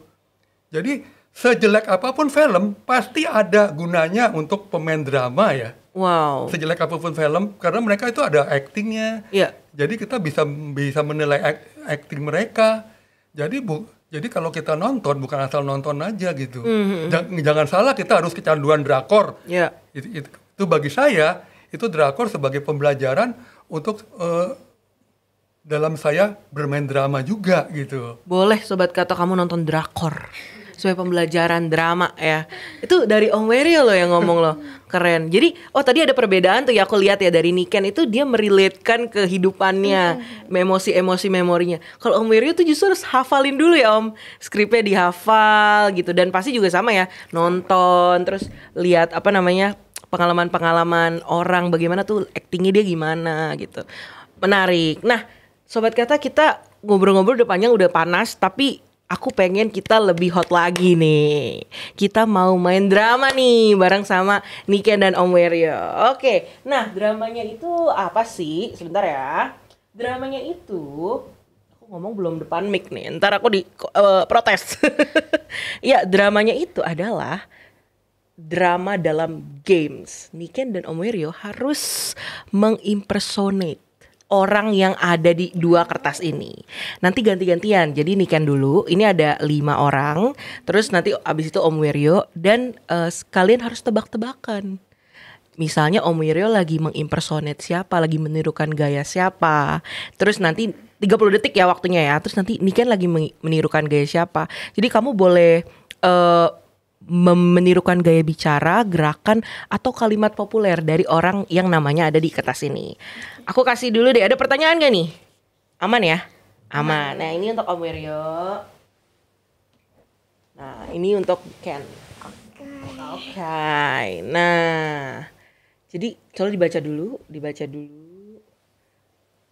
Jadi sejelek apapun film pasti ada gunanya untuk pemain drama ya. Wow. Sejelek apapun film karena mereka itu ada actingnya. Iya. Jadi kita bisa bisa menilai acting mereka. Jadi bu jadi kalau kita nonton bukan asal nonton aja gitu. Mm -hmm. Jangan salah kita harus kecanduan drakor. Yeah. Itu, itu, itu bagi saya itu drakor sebagai pembelajaran untuk uh, dalam saya bermain drama juga gitu. Boleh sobat kata kamu nonton drakor sebagai pembelajaran drama ya. Itu dari Om Wery loh yang ngomong loh keren. Jadi oh tadi ada perbedaan tuh ya aku lihat ya dari Niken itu dia merelatekan kehidupannya, mm mm-hmm. emosi-emosi memorinya. Kalau Om Wiryo tuh justru harus hafalin dulu ya Om, skripnya dihafal gitu dan pasti juga sama ya nonton terus lihat apa namanya pengalaman-pengalaman orang bagaimana tuh actingnya dia gimana gitu. Menarik. Nah, sobat kata kita ngobrol-ngobrol udah panjang udah panas tapi aku pengen kita lebih hot lagi nih. Kita mau main drama nih bareng sama Niken dan Om Weryo. Oke, nah dramanya itu apa sih? Sebentar ya. Dramanya itu aku ngomong belum depan mic nih. Ntar aku di uh, protes. ya, dramanya itu adalah drama dalam games. Niken dan Om Weryo harus mengimpersonate orang yang ada di dua kertas ini. Nanti ganti-gantian. Jadi niken dulu. Ini ada lima orang. Terus nanti abis itu Om Wiryo dan uh, kalian harus tebak-tebakan. Misalnya Om Wiryo lagi mengimpersonate siapa, lagi menirukan gaya siapa. Terus nanti 30 detik ya waktunya ya. Terus nanti niken lagi menirukan gaya siapa. Jadi kamu boleh uh, menirukan gaya bicara, gerakan atau kalimat populer dari orang yang namanya ada di kertas ini. Aku kasih dulu deh. Ada pertanyaan gak nih? Aman ya? Aman. Nah ini untuk Om Wiryo. Nah ini untuk Ken. Oke. Okay. okay. Nah jadi coba dibaca dulu, dibaca dulu,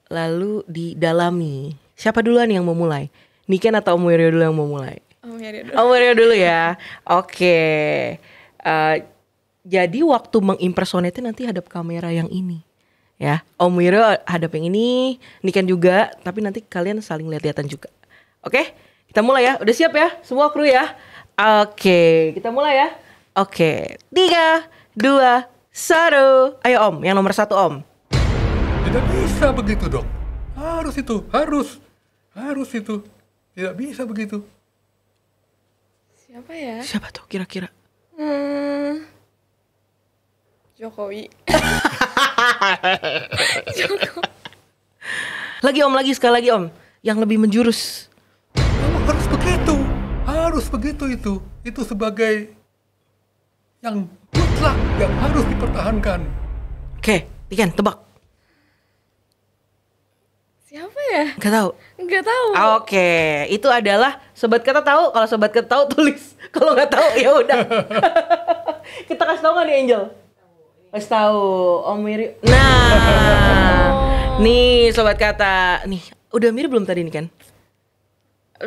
lalu didalami. Siapa duluan yang mau mulai? Niken atau Om Wiryo dulu yang mau mulai? Oh, Maria dulu. Oh, dulu ya. Oke. Okay. Uh, eh, jadi waktu mengimpersonate nanti hadap kamera yang ini. Ya, Om Wiro hadap yang ini, Niken juga, tapi nanti kalian saling lihat-lihatan juga. Oke, kita mulai ya. Udah siap ya, semua kru ya. Oke, kita mulai ya. Oke, tiga, dua, satu. Ayo Om, yang nomor satu Om. Tidak bisa begitu dok, Harus itu, harus, harus itu. Tidak bisa begitu. Siapa ya? Siapa tuh kira-kira? Hmm, Jokowi. Jokowi. Lagi om, lagi sekali lagi om. Yang lebih menjurus. Oh, harus begitu. Harus begitu itu. Itu sebagai yang mutlak yang harus dipertahankan. Oke, okay, Ikan tebak ya? Gak tahu. Gak tahu. Ah, oke, okay. itu adalah sobat kata tahu. Kalau sobat kata tahu tulis. Kalau nggak tahu ya udah. Kita kasih tahu nggak nih Angel? Kasih tahu Om Miri. Nah, oh. nih sobat kata, nih udah Miri belum tadi nih kan?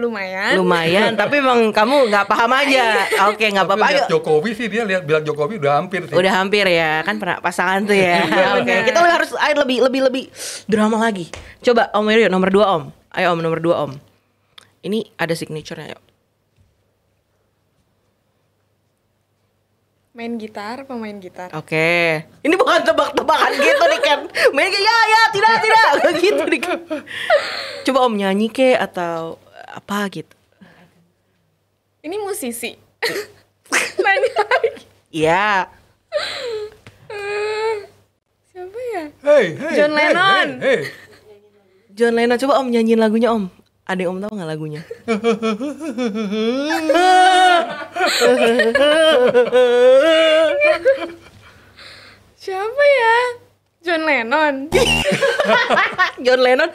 lumayan lumayan tapi emang kamu nggak paham aja iya. oke okay, nggak apa-apa lihat Jokowi sih dia lihat bilang Jokowi udah hampir sih. udah hampir ya kan pernah pasangan tuh ya iya, oke okay. kita harus air lebih lebih lebih drama lagi coba Om Mario nomor dua Om ayo Om nomor dua Om ini ada signaturenya yuk main gitar pemain gitar oke okay. ini bukan tebak-tebakan gitu nih kan main ya ya tidak tidak gitu nih kan coba om nyanyi ke atau apa gitu ini musisi nanya lagi iya siapa ya hey, hey, John Lennon hey, hey, hey. John Lennon coba om nyanyiin lagunya om ada om tahu nggak lagunya siapa ya John Lennon John Lennon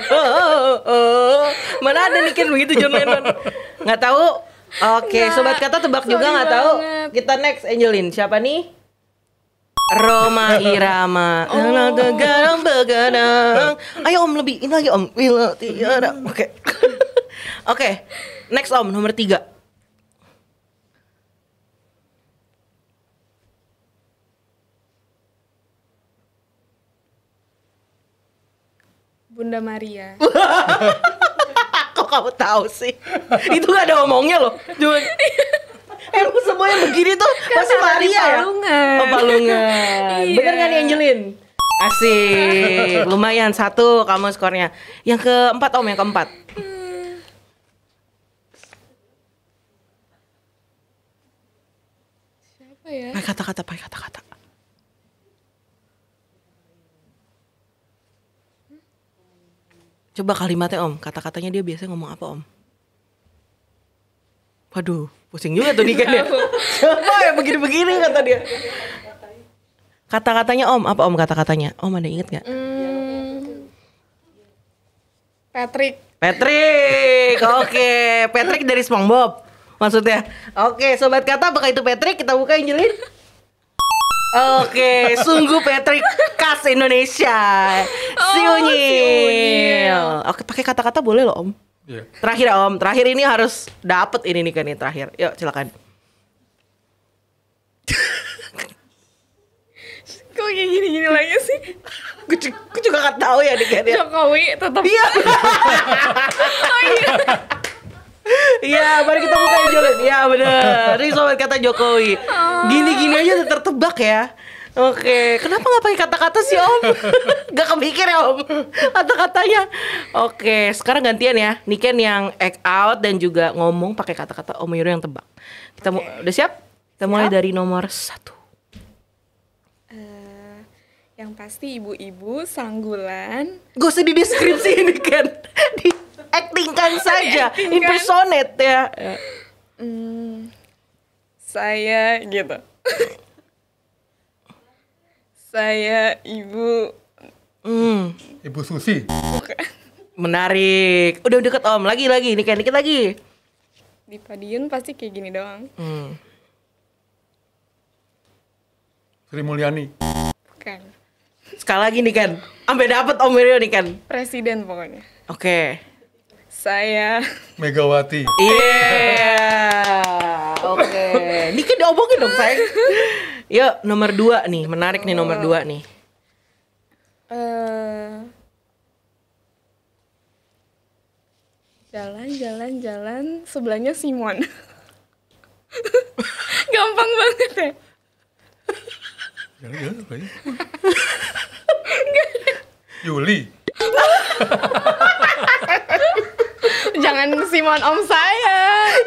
Oh, oh, oh. Mana ada mikir begitu John Lennon. Nggak tahu. Oke, okay, sobat kata tebak Sorry juga nggak tahu. Kita next Angelin. Siapa nih? Roma Irama oh. begadang Ayo om lebih ini lagi om oke Oke okay. okay. Next om nomor tiga Bunda Maria. Kok kamu tahu sih? Itu gak ada omongnya loh. Cuman Emang eh, semua yang begini tuh pasti kan Maria ya? Palungan. Oh, Palungan. Iya. Bener gak nih Angelin? Asik. Lumayan satu kamu skornya. Yang keempat Om, yang keempat. Hmm. Siapa ya? Pakai kata-kata, pakai kata-kata. Coba kalimatnya Om, kata-katanya dia biasanya ngomong apa Om? Waduh, pusing juga tuh Nika dia. Apa ya begini-begini kata dia. Kata-katanya Om, apa Om kata-katanya? Om ada inget gak? Hmm, Patrick. Patrick, oke. Okay. Patrick dari SpongeBob maksudnya. Oke, okay, sobat kata apakah itu Patrick? Kita buka Angelin. Oke, sungguh Patrick khas Indonesia. Oh, si Unyil. Oke, pakai kata-kata boleh loh, Om. Yeah. Terakhir Om, terakhir ini harus dapet ini nih kan nih terakhir. Yuk, silakan. Kok kayak gini-gini lagi sih? gue juga, gak tahu ya dikit ya. Jokowi tetap. Iya. oh iya. Iya, mari kita buka jalan. Iya bener. Ini sobat kata Jokowi. Gini-gini aja udah tertebak ya. Oke, kenapa nggak pakai kata-kata sih Om? gak kepikir ya Om kata-katanya. Oke, sekarang gantian ya. Niken yang act out dan juga ngomong pakai kata-kata Om Yuro yang tebak. Kita mau, udah siap? Kita mulai dari nomor satu. Uh, yang pasti ibu-ibu sanggulan. Gak usah ini kan. actingkan saja, kan. impersonate ya. ya. Hmm, saya gitu. saya ibu. Hmm. Ibu Susi. Menarik. Udah deket om, lagi lagi, Ini kayak dikit lagi. Di Padiun pasti kayak gini doang. Hmm. Sri Mulyani. Bukan. Sekali lagi nih kan, sampai dapet Om Rio nih kan. Presiden pokoknya. Oke. Okay. Saya Megawati. Iya. Yeah. Oke. Okay. Dikit diobokin dong, sayang. Yuk, nomor dua nih. Menarik nih nomor dua nih. Eh. jalan, jalan, jalan. Sebelahnya Simon. Gampang banget ya. Jalan-jalan apa Yuli. jangan Simon om saya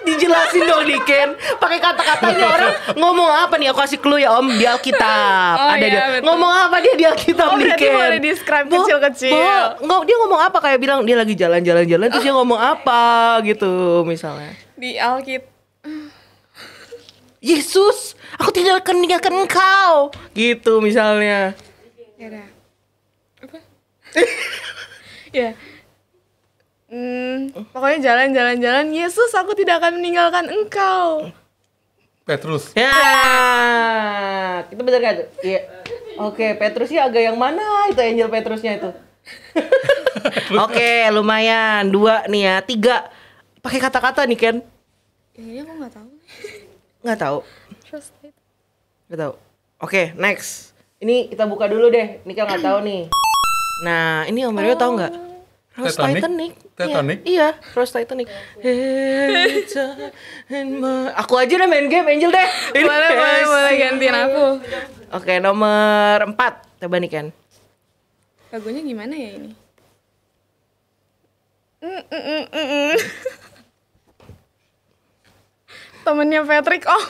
dijelasin dong Niken pakai kata-katanya orang ngomong apa nih aku kasih clue ya om di Alkitab oh, ada iya, dia betul. ngomong apa dia di Alkitab oh, Niken boleh describe kecil-kecil bo, dia ngomong apa kayak bilang dia lagi jalan-jalan-jalan terus dia ngomong apa gitu misalnya di Alkitab Yesus, aku tidak akan meninggalkan engkau. Gitu misalnya. Ya. Apa? ya. Hmm, oh. pokoknya jalan-jalan-jalan, Yesus aku tidak akan meninggalkan engkau. Petrus. Ya, itu benar kan? Iya. Oke, Petrus sih agak yang mana itu Angel Petrusnya itu? Oke, lumayan. Dua nih ya, tiga. Pakai kata-kata nih Ken. Ini iya, aku nggak tahu. Nggak tahu. Trusted. Nggak tahu. Oke, next. Ini kita buka dulu deh. Ini kan nggak tahu nih. Nah, ini Om Mario oh. tahu nggak? Rose Titanic. Titanic. Titanic? Iya, iya Rose Titanic. aku aja deh main game Angel deh. boleh, boleh, boleh gantiin aku. Oke, okay, nomor 4. Coba nih Ken. Lagunya gimana ya ini? Temennya Patrick, oh.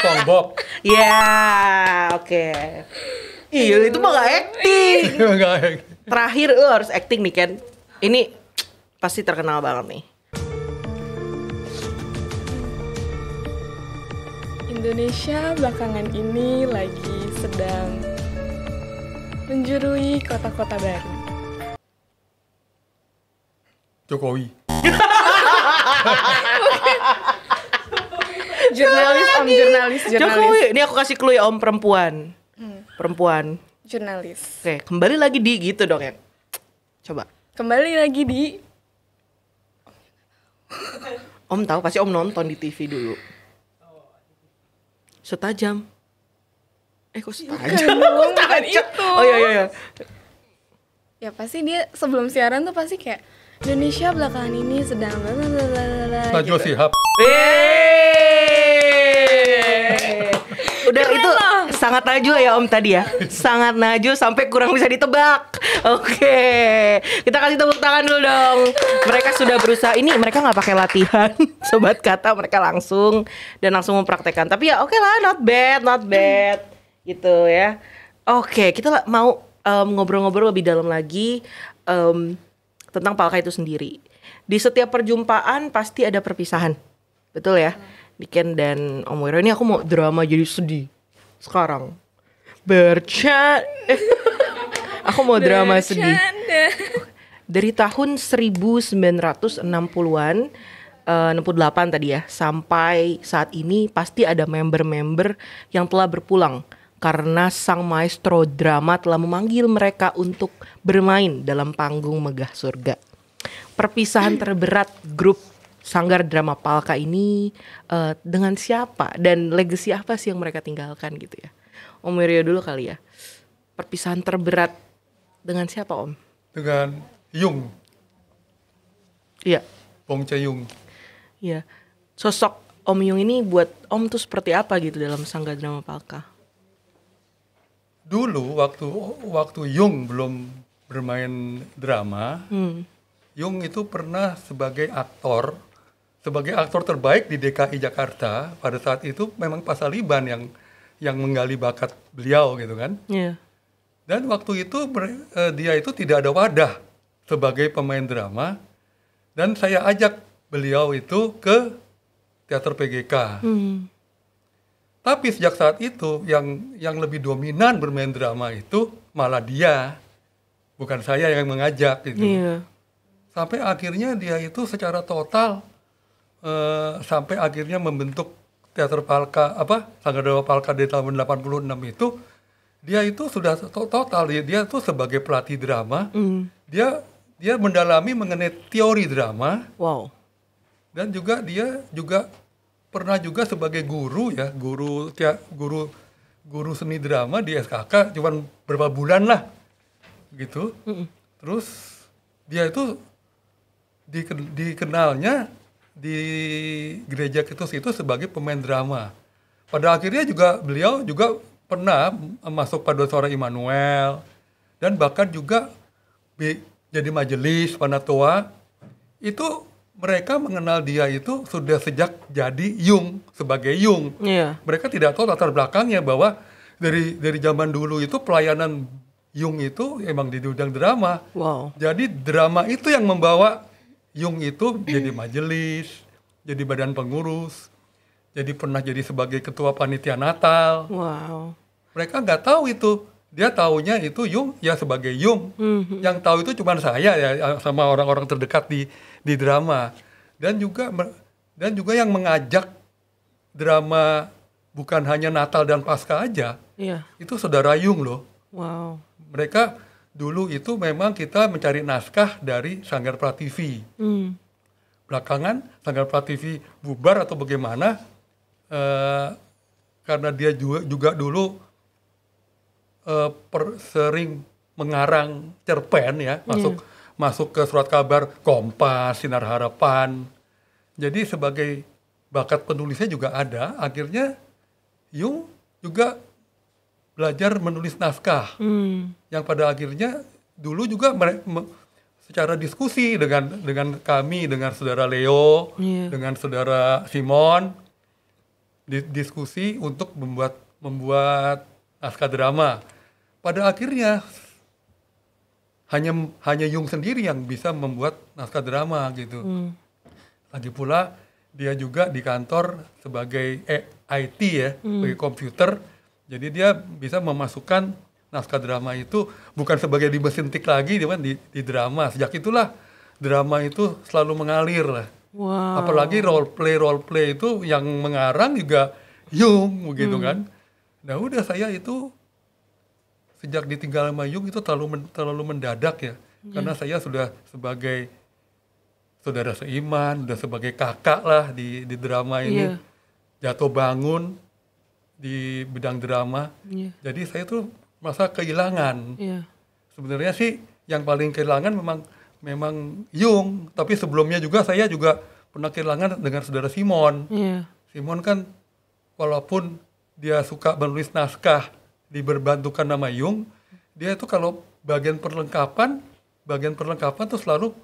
Tombok. Ya, yeah, oke. Okay. Iya, itu mah gak acting. gak acting terakhir lo harus acting nih Ken ini pasti terkenal banget nih Indonesia belakangan ini lagi sedang menjurui kota-kota baru. Jokowi. jurnalis, om jurnalis, jurnalis. Jokowi. Ini aku kasih clue ya om perempuan. Hmm. Perempuan jurnalis. Oke, kembali lagi di gitu dong ya. Coba. Kembali lagi di Om tahu pasti Om nonton di TV dulu. Setajam. Eh kok setajam? Bukan, Itu. Oh iya iya iya. Ya pasti dia sebelum siaran tuh pasti kayak Indonesia belakangan ini sedang Najwa gitu. Sihab. Yeay. Udah Keren itu lah. sangat najwa ya Om tadi ya. Sangat najwa sampai kurang bisa ditebak. Oke. Kita kasih tepuk tangan dulu dong. Mereka sudah berusaha. Ini mereka nggak pakai latihan. Sobat kata mereka langsung dan langsung mempraktekkan. Tapi ya oke okay lah, not bad, not bad. Gitu ya. Oke, kita mau ngobrol-ngobrol um, lebih dalam lagi um, tentang Palka itu sendiri. Di setiap perjumpaan pasti ada perpisahan. Betul ya? Niken dan Om Wiro ini aku mau drama jadi sedih sekarang bercanda aku mau drama sedih dari tahun 1960-an uh, 68 tadi ya sampai saat ini pasti ada member-member yang telah berpulang karena sang maestro drama telah memanggil mereka untuk bermain dalam panggung megah surga. Perpisahan terberat grup Sanggar Drama Palka ini uh, dengan siapa dan legacy apa sih yang mereka tinggalkan gitu ya. Om Wirio dulu kali ya. Perpisahan terberat dengan siapa Om? Dengan Yung. Iya. Bong Yung. Iya. Sosok Om Yung ini buat Om tuh seperti apa gitu dalam Sanggar Drama Palka? Dulu waktu waktu Yung belum bermain drama, hmm. Yung itu pernah sebagai aktor sebagai aktor terbaik di DKI Jakarta pada saat itu memang Pak Saliban yang yang menggali bakat beliau gitu kan. Yeah. Dan waktu itu eh, dia itu tidak ada wadah sebagai pemain drama dan saya ajak beliau itu ke teater PGK. Hmm. Tapi sejak saat itu yang yang lebih dominan bermain drama itu malah dia bukan saya yang mengajak gitu. Iya. Sampai akhirnya dia itu secara total uh, sampai akhirnya membentuk teater Palka apa Sanggar Dewa Palka di tahun 86 itu dia itu sudah total dia, dia tuh sebagai pelatih drama mm. dia dia mendalami mengenai teori drama wow dan juga dia juga pernah juga sebagai guru ya guru ya, guru guru seni drama di SKK cuman berapa bulan lah gitu mm. terus dia itu dikenalnya di gereja Kristus itu sebagai pemain drama. Pada akhirnya juga beliau juga pernah masuk pada suara Immanuel dan bahkan juga jadi majelis panatua itu mereka mengenal dia itu sudah sejak jadi Yung sebagai Yung. Iya. Mereka tidak tahu latar belakangnya bahwa dari dari zaman dulu itu pelayanan Yung itu emang di dudang drama. Wow. Jadi drama itu yang membawa Yung itu jadi majelis, jadi badan pengurus, jadi pernah jadi sebagai ketua panitia Natal. Wow. Mereka nggak tahu itu. Dia taunya itu Yung ya sebagai Yung. Mm-hmm. Yang tahu itu cuma saya ya sama orang-orang terdekat di di drama. Dan juga dan juga yang mengajak drama bukan hanya Natal dan Pasca aja. Iya. Yeah. Itu saudara Yung loh. Wow. Mereka dulu itu memang kita mencari naskah dari Sanggar Prativi. Hmm. Belakangan Sanggar Prativi bubar atau bagaimana, uh, karena dia juga, juga dulu uh, per, sering mengarang cerpen ya, yeah. masuk iya. masuk ke surat kabar Kompas, Sinar Harapan. Jadi sebagai bakat penulisnya juga ada, akhirnya Yung juga belajar menulis naskah hmm. yang pada akhirnya dulu juga secara diskusi dengan dengan kami dengan saudara Leo yeah. dengan saudara Simon di, diskusi untuk membuat membuat naskah drama pada akhirnya hanya hanya Jung sendiri yang bisa membuat naskah drama gitu hmm. lagi pula dia juga di kantor sebagai eh, IT ya hmm. sebagai komputer jadi dia bisa memasukkan naskah drama itu bukan sebagai di mesin tik lagi, dia kan di, di drama. Sejak itulah drama itu selalu mengalir lah. Wow. Apalagi role play role play itu yang mengarang juga Jung begitu hmm. kan. Nah udah saya itu sejak ditinggal sama Jung itu terlalu men, terlalu mendadak ya. Yeah. Hmm. Karena iya. saya sudah sebagai saudara seiman, sudah sebagai kakak lah di di drama ini. Yeah. Jatuh bangun di bidang drama. Yeah. Jadi saya tuh masa kehilangan. Yeah. Sebenarnya sih yang paling kehilangan memang memang Yung. tapi sebelumnya juga saya juga pernah kehilangan dengan saudara Simon. Yeah. Simon kan walaupun dia suka menulis naskah di diberbantukan nama Yung, dia itu kalau bagian perlengkapan, bagian perlengkapan tuh selalu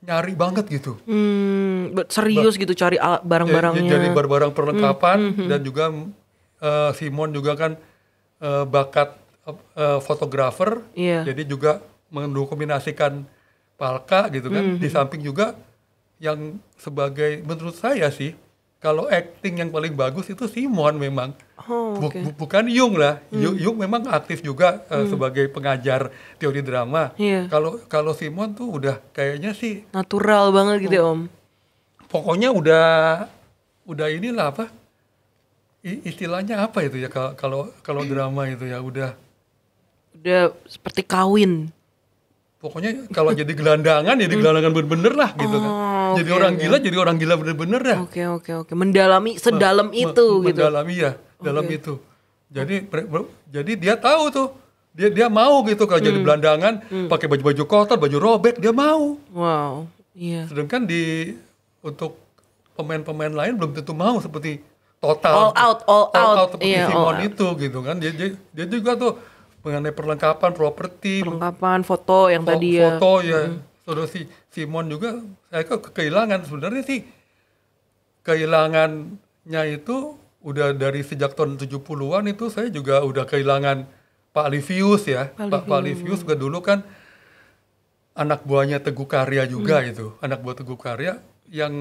nyari banget gitu. Hmm, serius ba gitu cari barang-barangnya. Jadi barang-barang hmm, perlengkapan hmm, hmm. dan juga uh, Simon juga kan uh, bakat eh, fotografer, uh, iya. yeah. jadi juga mendokuminasikan Palka gitu kan. Mm -hmm. Di samping juga yang sebagai menurut saya sih kalau acting yang paling bagus itu Simon memang. Oh, okay. bu bu bukan Yung lah. Mm. Yung memang aktif juga uh, mm. sebagai pengajar teori drama. Iya. Kalau yeah. kalau Simon tuh udah kayaknya sih natural banget gitu, ya, hmm. Om. Pokoknya udah udah inilah apa? istilahnya apa itu ya kalau kalau drama itu ya udah udah seperti kawin pokoknya kalau jadi gelandangan jadi ya gelandangan bener-bener lah gitu kan. oh, kan jadi orang okay. gila jadi orang gila bener-bener ya oke okay, oke okay, oke okay. mendalami sedalam me, itu me, gitu mendalami ya dalam okay. itu jadi jadi dia tahu tuh dia dia mau gitu kalau hmm. jadi gelandangan hmm. pakai baju-baju kotor baju robek dia mau wow iya yeah. sedangkan di untuk pemain-pemain lain belum tentu mau seperti total all out all, iya, all out, out seperti all Simon out. itu gitu kan dia, dia dia juga tuh mengenai perlengkapan properti perlengkapan foto yang foto, tadi ya foto ya hmm. terus si Simon juga saya ke kehilangan sebenarnya sih kehilangannya itu udah dari sejak tahun 70-an itu saya juga udah kehilangan Pak Livius ya Pak, Pak, Pak Livius juga dulu kan anak buahnya Teguh Karya juga hmm. itu anak buah Teguh Karya yang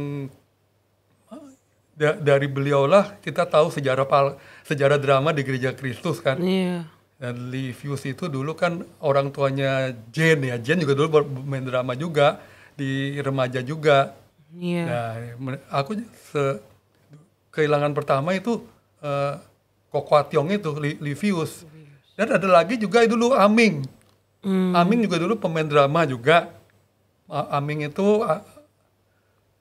da dari beliaulah kita tahu sejarah pal sejarah drama di gereja Kristus kan. Iya. Dan Livius itu dulu kan orang tuanya Jane ya. Jane juga dulu main drama juga di remaja juga. Iya. Nah, aku se kehilangan pertama itu uh, eh, Kokwationg itu Livius. Dan ada lagi juga dulu Aming. Mm. Aming juga dulu pemain drama juga. Aming itu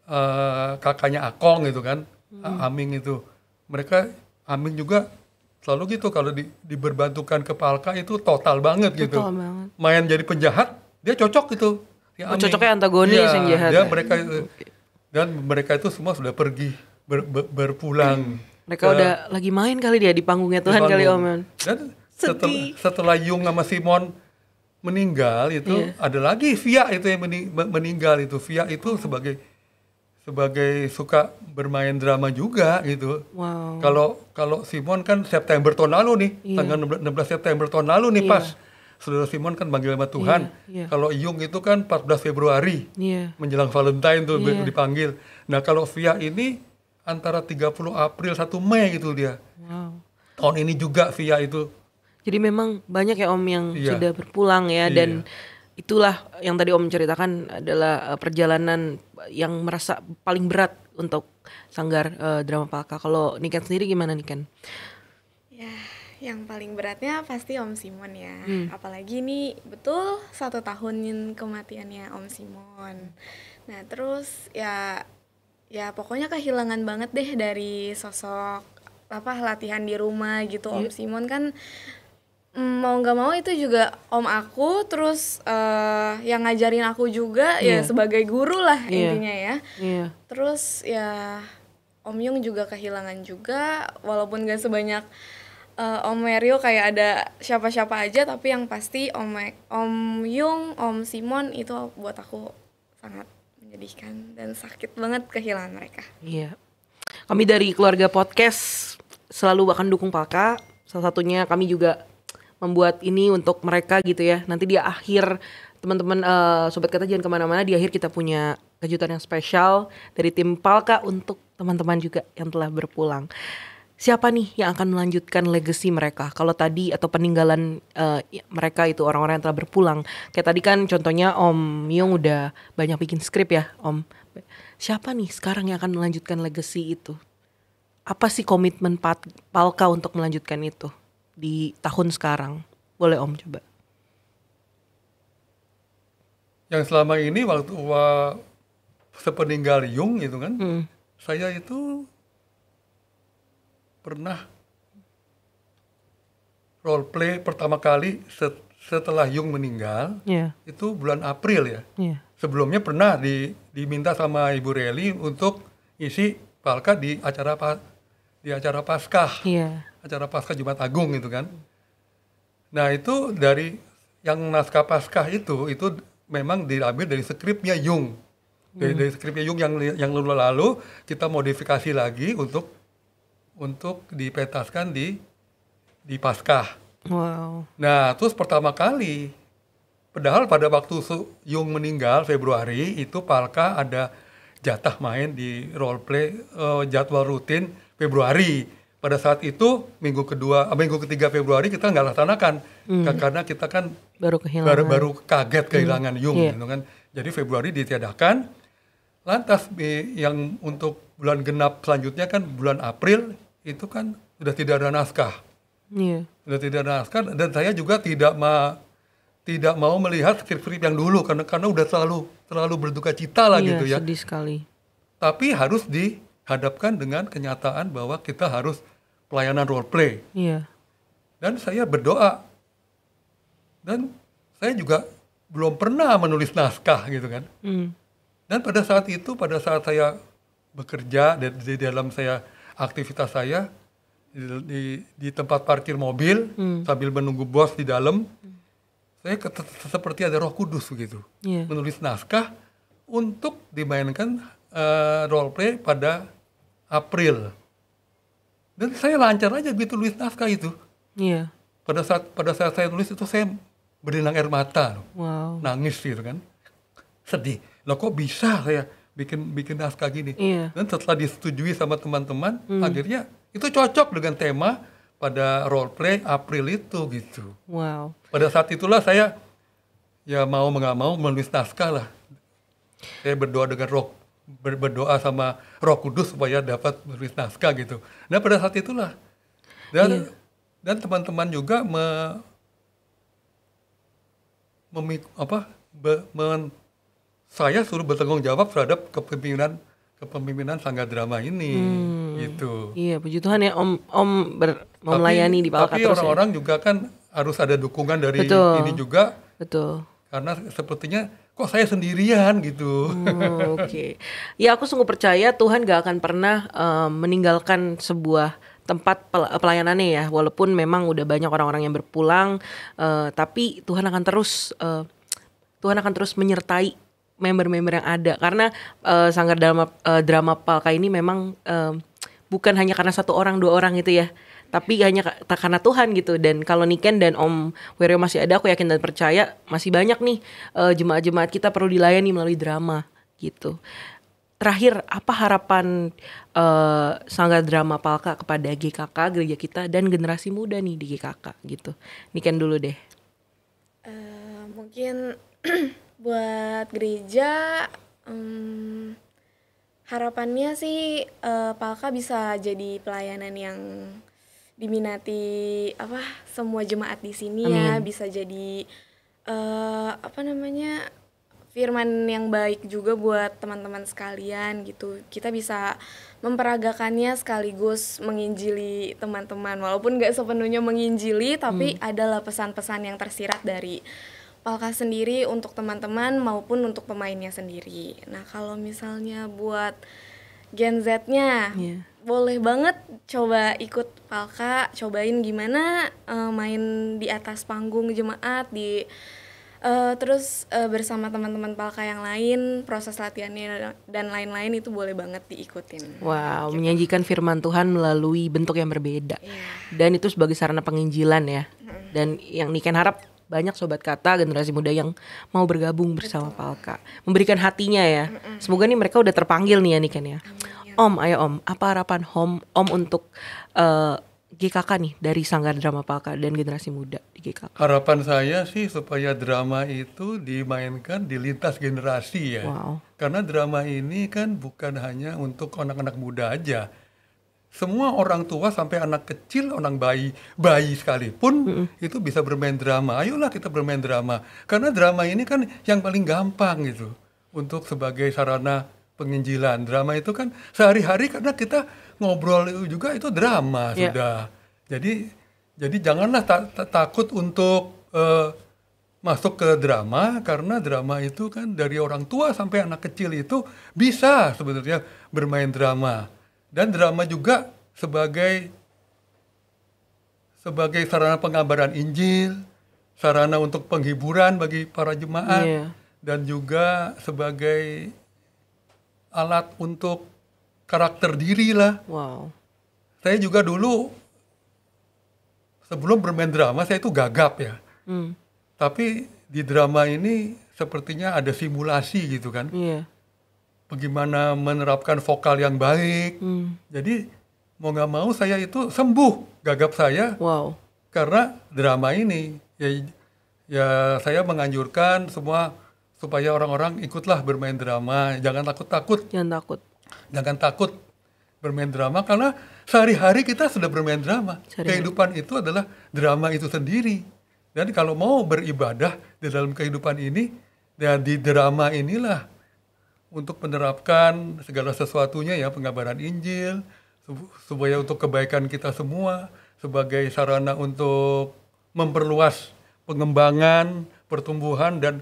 uh, kakaknya Akong gitu kan hmm. Aming itu mereka Aming juga selalu gitu kalau di, diberbantukan ke Palka itu total banget gitu. total gitu banget. main jadi penjahat dia cocok gitu ya, oh, cocoknya antagonis ya, yang jahat dia, ya. mereka okay. dan mereka itu semua sudah pergi ber, ber, berpulang hmm. mereka ke, udah lagi main kali dia di panggungnya Tuhan di panggung. kali Om. dan setel, setelah, Yung sama Simon meninggal itu yeah. ada lagi Via itu yang mening, meninggal itu Via itu sebagai sebagai suka bermain drama juga gitu. Wow. Kalau kalau Simon kan September tahun lalu nih, yeah. tanggal 16 September tahun lalu nih yeah. pas Saudara Simon kan manggil sama Tuhan. Yeah, yeah. Kalau Yung itu kan 14 Februari. Yeah. Menjelang Valentine tuh yeah. dipanggil. Nah, kalau Via ini antara 30 April 1 Mei gitu dia. Wow. Tahun ini juga Via itu. Jadi memang banyak ya Om yang yeah. sudah berpulang ya yeah. dan yeah itulah yang tadi Om ceritakan adalah eh, perjalanan yang merasa paling berat untuk sanggar uh, drama Palka. Kalau Niken sendiri gimana Niken? Ya, yang paling beratnya pasti Om Simon ya. Hmm. Apalagi ini betul satu tahunin kematiannya Om Simon. Nah terus ya ya pokoknya kehilangan banget deh dari sosok apa latihan di rumah gitu yeah. Om iya. Simon kan Mm, mau nggak mau itu juga om aku terus uh, yang ngajarin aku juga yeah. ya iya. sebagai guru lah yeah. intinya ya yeah. terus ya om Yung juga kehilangan juga walaupun gak sebanyak uh, om Mario kayak ada siapa-siapa aja tapi yang pasti om om Yung om Simon itu buat aku sangat menyedihkan dan sakit banget kehilangan mereka iya yeah. kami dari keluarga podcast selalu bahkan dukung Palka salah satunya kami juga membuat ini untuk mereka gitu ya. Nanti di akhir teman-teman uh, sobat kata jangan kemana-mana di akhir kita punya kejutan yang spesial dari tim Palka untuk teman-teman juga yang telah berpulang. Siapa nih yang akan melanjutkan legacy mereka? Kalau tadi atau peninggalan uh, mereka itu orang-orang yang telah berpulang. Kayak tadi kan contohnya Om Yong udah banyak bikin skrip ya, Om. Siapa nih sekarang yang akan melanjutkan legacy itu? Apa sih komitmen Palka untuk melanjutkan itu? di tahun sekarang? Boleh Om coba. Yang selama ini waktu wa sepeninggal Yung gitu kan, hmm. saya itu pernah role play pertama kali setelah Yung meninggal, yeah. itu bulan April ya. Yeah. Sebelumnya pernah di, diminta sama Ibu Reli untuk isi Palka di acara di acara Paskah. Yeah acara pasca Jumat Agung gitu kan. Nah itu dari yang naskah pasca itu itu memang diambil dari skripnya Jung. Dari, hmm. dari skripnya Jung yang yang lalu lalu kita modifikasi lagi untuk untuk dipetaskan di di Paskah. Wow. Nah, terus pertama kali padahal pada waktu Jung meninggal Februari itu Palka ada jatah main di role play uh, jadwal rutin Februari pada saat itu minggu kedua eh, minggu ketiga Februari kita nggak laksanakan hmm. karena kita kan baru kehilangan baru, baru kaget hmm. kehilangan hmm. Yung yeah. Gitu kan jadi Februari ditiadakan lantas yang untuk bulan genap selanjutnya kan bulan April itu kan sudah tidak ada naskah yeah. sudah tidak ada naskah dan saya juga tidak ma tidak mau melihat skrip-skrip yang dulu karena karena udah terlalu terlalu berduka cita lah yeah, gitu ya sedih sekali tapi harus di hadapkan dengan kenyataan bahwa kita harus pelayanan role play. Iya. Dan saya berdoa. Dan saya juga belum pernah menulis naskah gitu kan. Mm. Dan pada saat itu, pada saat saya bekerja dan di dalam saya aktivitas saya di, di, di tempat parkir mobil mm. sambil menunggu bos di dalam, saya seperti ada Roh Kudus begitu, yeah. menulis naskah untuk dimainkan uh, role play pada April. Dan saya lancar aja gitu tulis naskah itu. Iya. Yeah. Pada saat pada saat saya tulis itu saya berenang air mata. Loh. Wow. Nangis gitu kan. Sedih. Loh kok bisa saya bikin bikin naskah gini. Iya. Dan setelah disetujui sama teman-teman, mm. akhirnya itu cocok dengan tema pada role play April itu gitu. Wow. Pada saat itulah saya ya mau nggak mau menulis naskah lah. Saya berdoa dengan roh ber berdoa sama Roh Kudus supaya dapat menulis naskah gitu. Nah pada saat itulah dan yeah. dan teman-teman juga me, memik apa be, men, saya suruh bertanggung jawab terhadap kepemimpinan kepemimpinan sangga drama ini hmm. gitu. Iya puji Tuhan ya Om Om ber, melayani di bawah Tapi ya. orang-orang ya. juga kan harus ada dukungan dari Betul. ini juga. Betul. Karena sepertinya kok saya sendirian gitu. Hmm, Oke, okay. ya aku sungguh percaya Tuhan gak akan pernah uh, meninggalkan sebuah tempat pelayanannya ya, walaupun memang udah banyak orang-orang yang berpulang, uh, tapi Tuhan akan terus uh, Tuhan akan terus menyertai member-member yang ada karena uh, sanggar drama uh, drama Palka ini memang uh, bukan hanya karena satu orang dua orang itu ya tapi hanya karena Tuhan gitu dan kalau Niken dan Om Wiryo masih ada aku yakin dan percaya masih banyak nih uh, jemaat-jemaat kita perlu dilayani melalui drama gitu terakhir apa harapan uh, eh, Sangga drama Palka kepada GKK gereja kita dan generasi muda nih di GKK gitu Niken dulu deh uh, mungkin buat gereja um, harapannya sih uh, Palka bisa jadi pelayanan yang diminati apa semua jemaat di sini ya, Amin. ya bisa jadi uh, apa namanya firman yang baik juga buat teman-teman sekalian gitu kita bisa memperagakannya sekaligus menginjili teman-teman walaupun nggak sepenuhnya menginjili tapi hmm. adalah pesan-pesan yang tersirat dari Palka sendiri untuk teman-teman maupun untuk pemainnya sendiri nah kalau misalnya buat Gen Z-nya. Yeah. Boleh banget coba ikut Palka, cobain gimana uh, main di atas panggung jemaat di uh, terus uh, bersama teman-teman Palka yang lain, proses latihannya dan lain-lain itu boleh banget diikutin. Wow, gitu. menyajikan firman Tuhan melalui bentuk yang berbeda. Yeah. Dan itu sebagai sarana penginjilan ya. Dan yang Niken harap banyak sobat kata generasi muda yang mau bergabung bersama Betul. Palka, memberikan hatinya ya. Semoga nih mereka udah terpanggil nih ya nih kan ya. ya. Om, ayo Om, apa harapan Om Om untuk uh, eh, GKK nih dari Sanggar Drama Palka dan generasi muda di GKK? Harapan saya sih supaya drama itu dimainkan di lintas generasi ya. Wow. Karena drama ini kan bukan hanya untuk anak-anak muda aja, semua orang tua sampai anak kecil, orang bayi, bayi sekalipun mm-hmm. itu bisa bermain drama. Ayolah kita bermain drama. Karena drama ini kan yang paling gampang gitu untuk sebagai sarana penginjilan. Drama itu kan sehari-hari karena kita ngobrol juga itu drama yeah. sudah. Jadi jadi janganlah ta- ta- takut untuk uh, masuk ke drama karena drama itu kan dari orang tua sampai anak kecil itu bisa sebenarnya bermain drama dan drama juga sebagai sebagai sarana pengabaran Injil, sarana untuk penghiburan bagi para jemaat yeah. dan juga sebagai alat untuk karakter diri lah. Wow. Saya juga dulu sebelum bermain drama saya itu gagap ya. Mm. Tapi di drama ini sepertinya ada simulasi gitu kan. Yeah bagaimana menerapkan vokal yang baik. Hmm. Jadi mau nggak mau saya itu sembuh gagap saya. Wow. Karena drama ini ya ya saya menganjurkan semua supaya orang-orang ikutlah bermain drama, jangan takut-takut. Jangan takut. Jangan takut bermain drama karena sehari-hari kita sudah bermain drama. Sehari Kehidupan itu adalah drama itu sendiri. Dan kalau mau beribadah di dalam kehidupan ini dan ya di drama inilah untuk menerapkan segala sesuatunya ya pengabaran Injil supaya untuk kebaikan kita semua sebagai sarana untuk memperluas pengembangan, pertumbuhan dan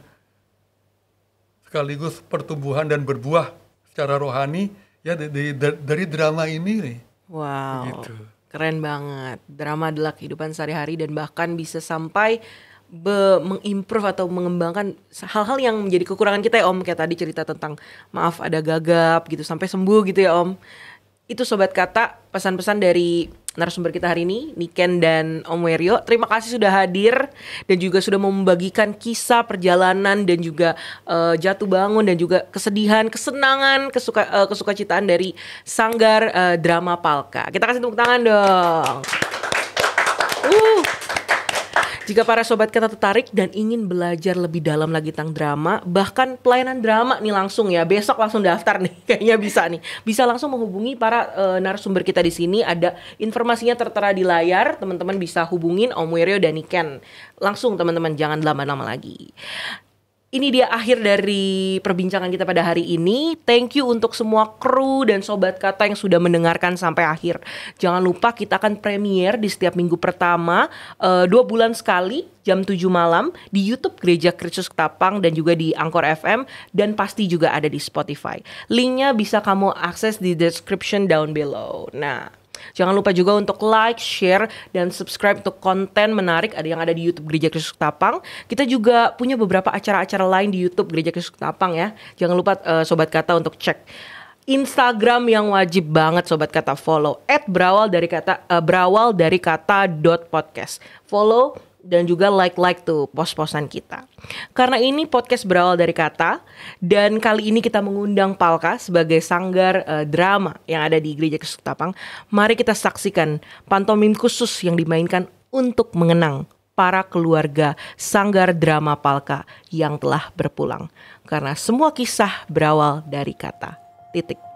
sekaligus pertumbuhan dan berbuah secara rohani ya dari, dari drama ini nih. Wow. Gitu. Keren banget. Drama adalah kehidupan sehari-hari dan bahkan bisa sampai mengimprove atau mengembangkan hal-hal yang menjadi kekurangan kita ya Om kayak tadi cerita tentang maaf ada gagap gitu sampai sembuh gitu ya Om. Itu sobat kata pesan-pesan dari narasumber kita hari ini Niken dan Om Wario. Terima kasih sudah hadir dan juga sudah membagikan kisah perjalanan dan juga uh, jatuh bangun dan juga kesedihan, kesenangan, kesuka uh, kesukacitaan dari sanggar uh, drama Palka. Kita kasih tepuk tangan dong. Uh. Jika para sobat kita tertarik dan ingin belajar lebih dalam lagi tentang drama, bahkan pelayanan drama nih langsung ya, besok langsung daftar nih, kayaknya bisa nih. Bisa langsung menghubungi para e, narasumber kita di sini, ada informasinya tertera di layar, teman-teman bisa hubungin Om Wirio dan Niken. Langsung teman-teman, jangan lama-lama lagi ini dia akhir dari perbincangan kita pada hari ini. Thank you untuk semua kru dan sobat kata yang sudah mendengarkan sampai akhir. Jangan lupa kita akan premier di setiap minggu pertama uh, dua bulan sekali jam 7 malam di YouTube Gereja Kristus Ketapang dan juga di Angkor FM dan pasti juga ada di Spotify. Linknya bisa kamu akses di description down below. Nah, Jangan lupa juga untuk like, share, dan subscribe untuk konten menarik ada yang ada di YouTube Gereja Kristus Ketapang. Kita juga punya beberapa acara-acara lain di YouTube Gereja Kristus Ketapang ya. Jangan lupa uh, sobat kata untuk cek. Instagram yang wajib banget sobat kata follow at berawal dari kata uh, berawal dari kata dot podcast follow dan juga like-like tuh pos-posan kita. Karena ini podcast berawal dari kata dan kali ini kita mengundang Palka sebagai sanggar uh, drama yang ada di Gereja Kesutapang. Mari kita saksikan pantomim khusus yang dimainkan untuk mengenang para keluarga sanggar drama Palka yang telah berpulang. Karena semua kisah berawal dari kata titik.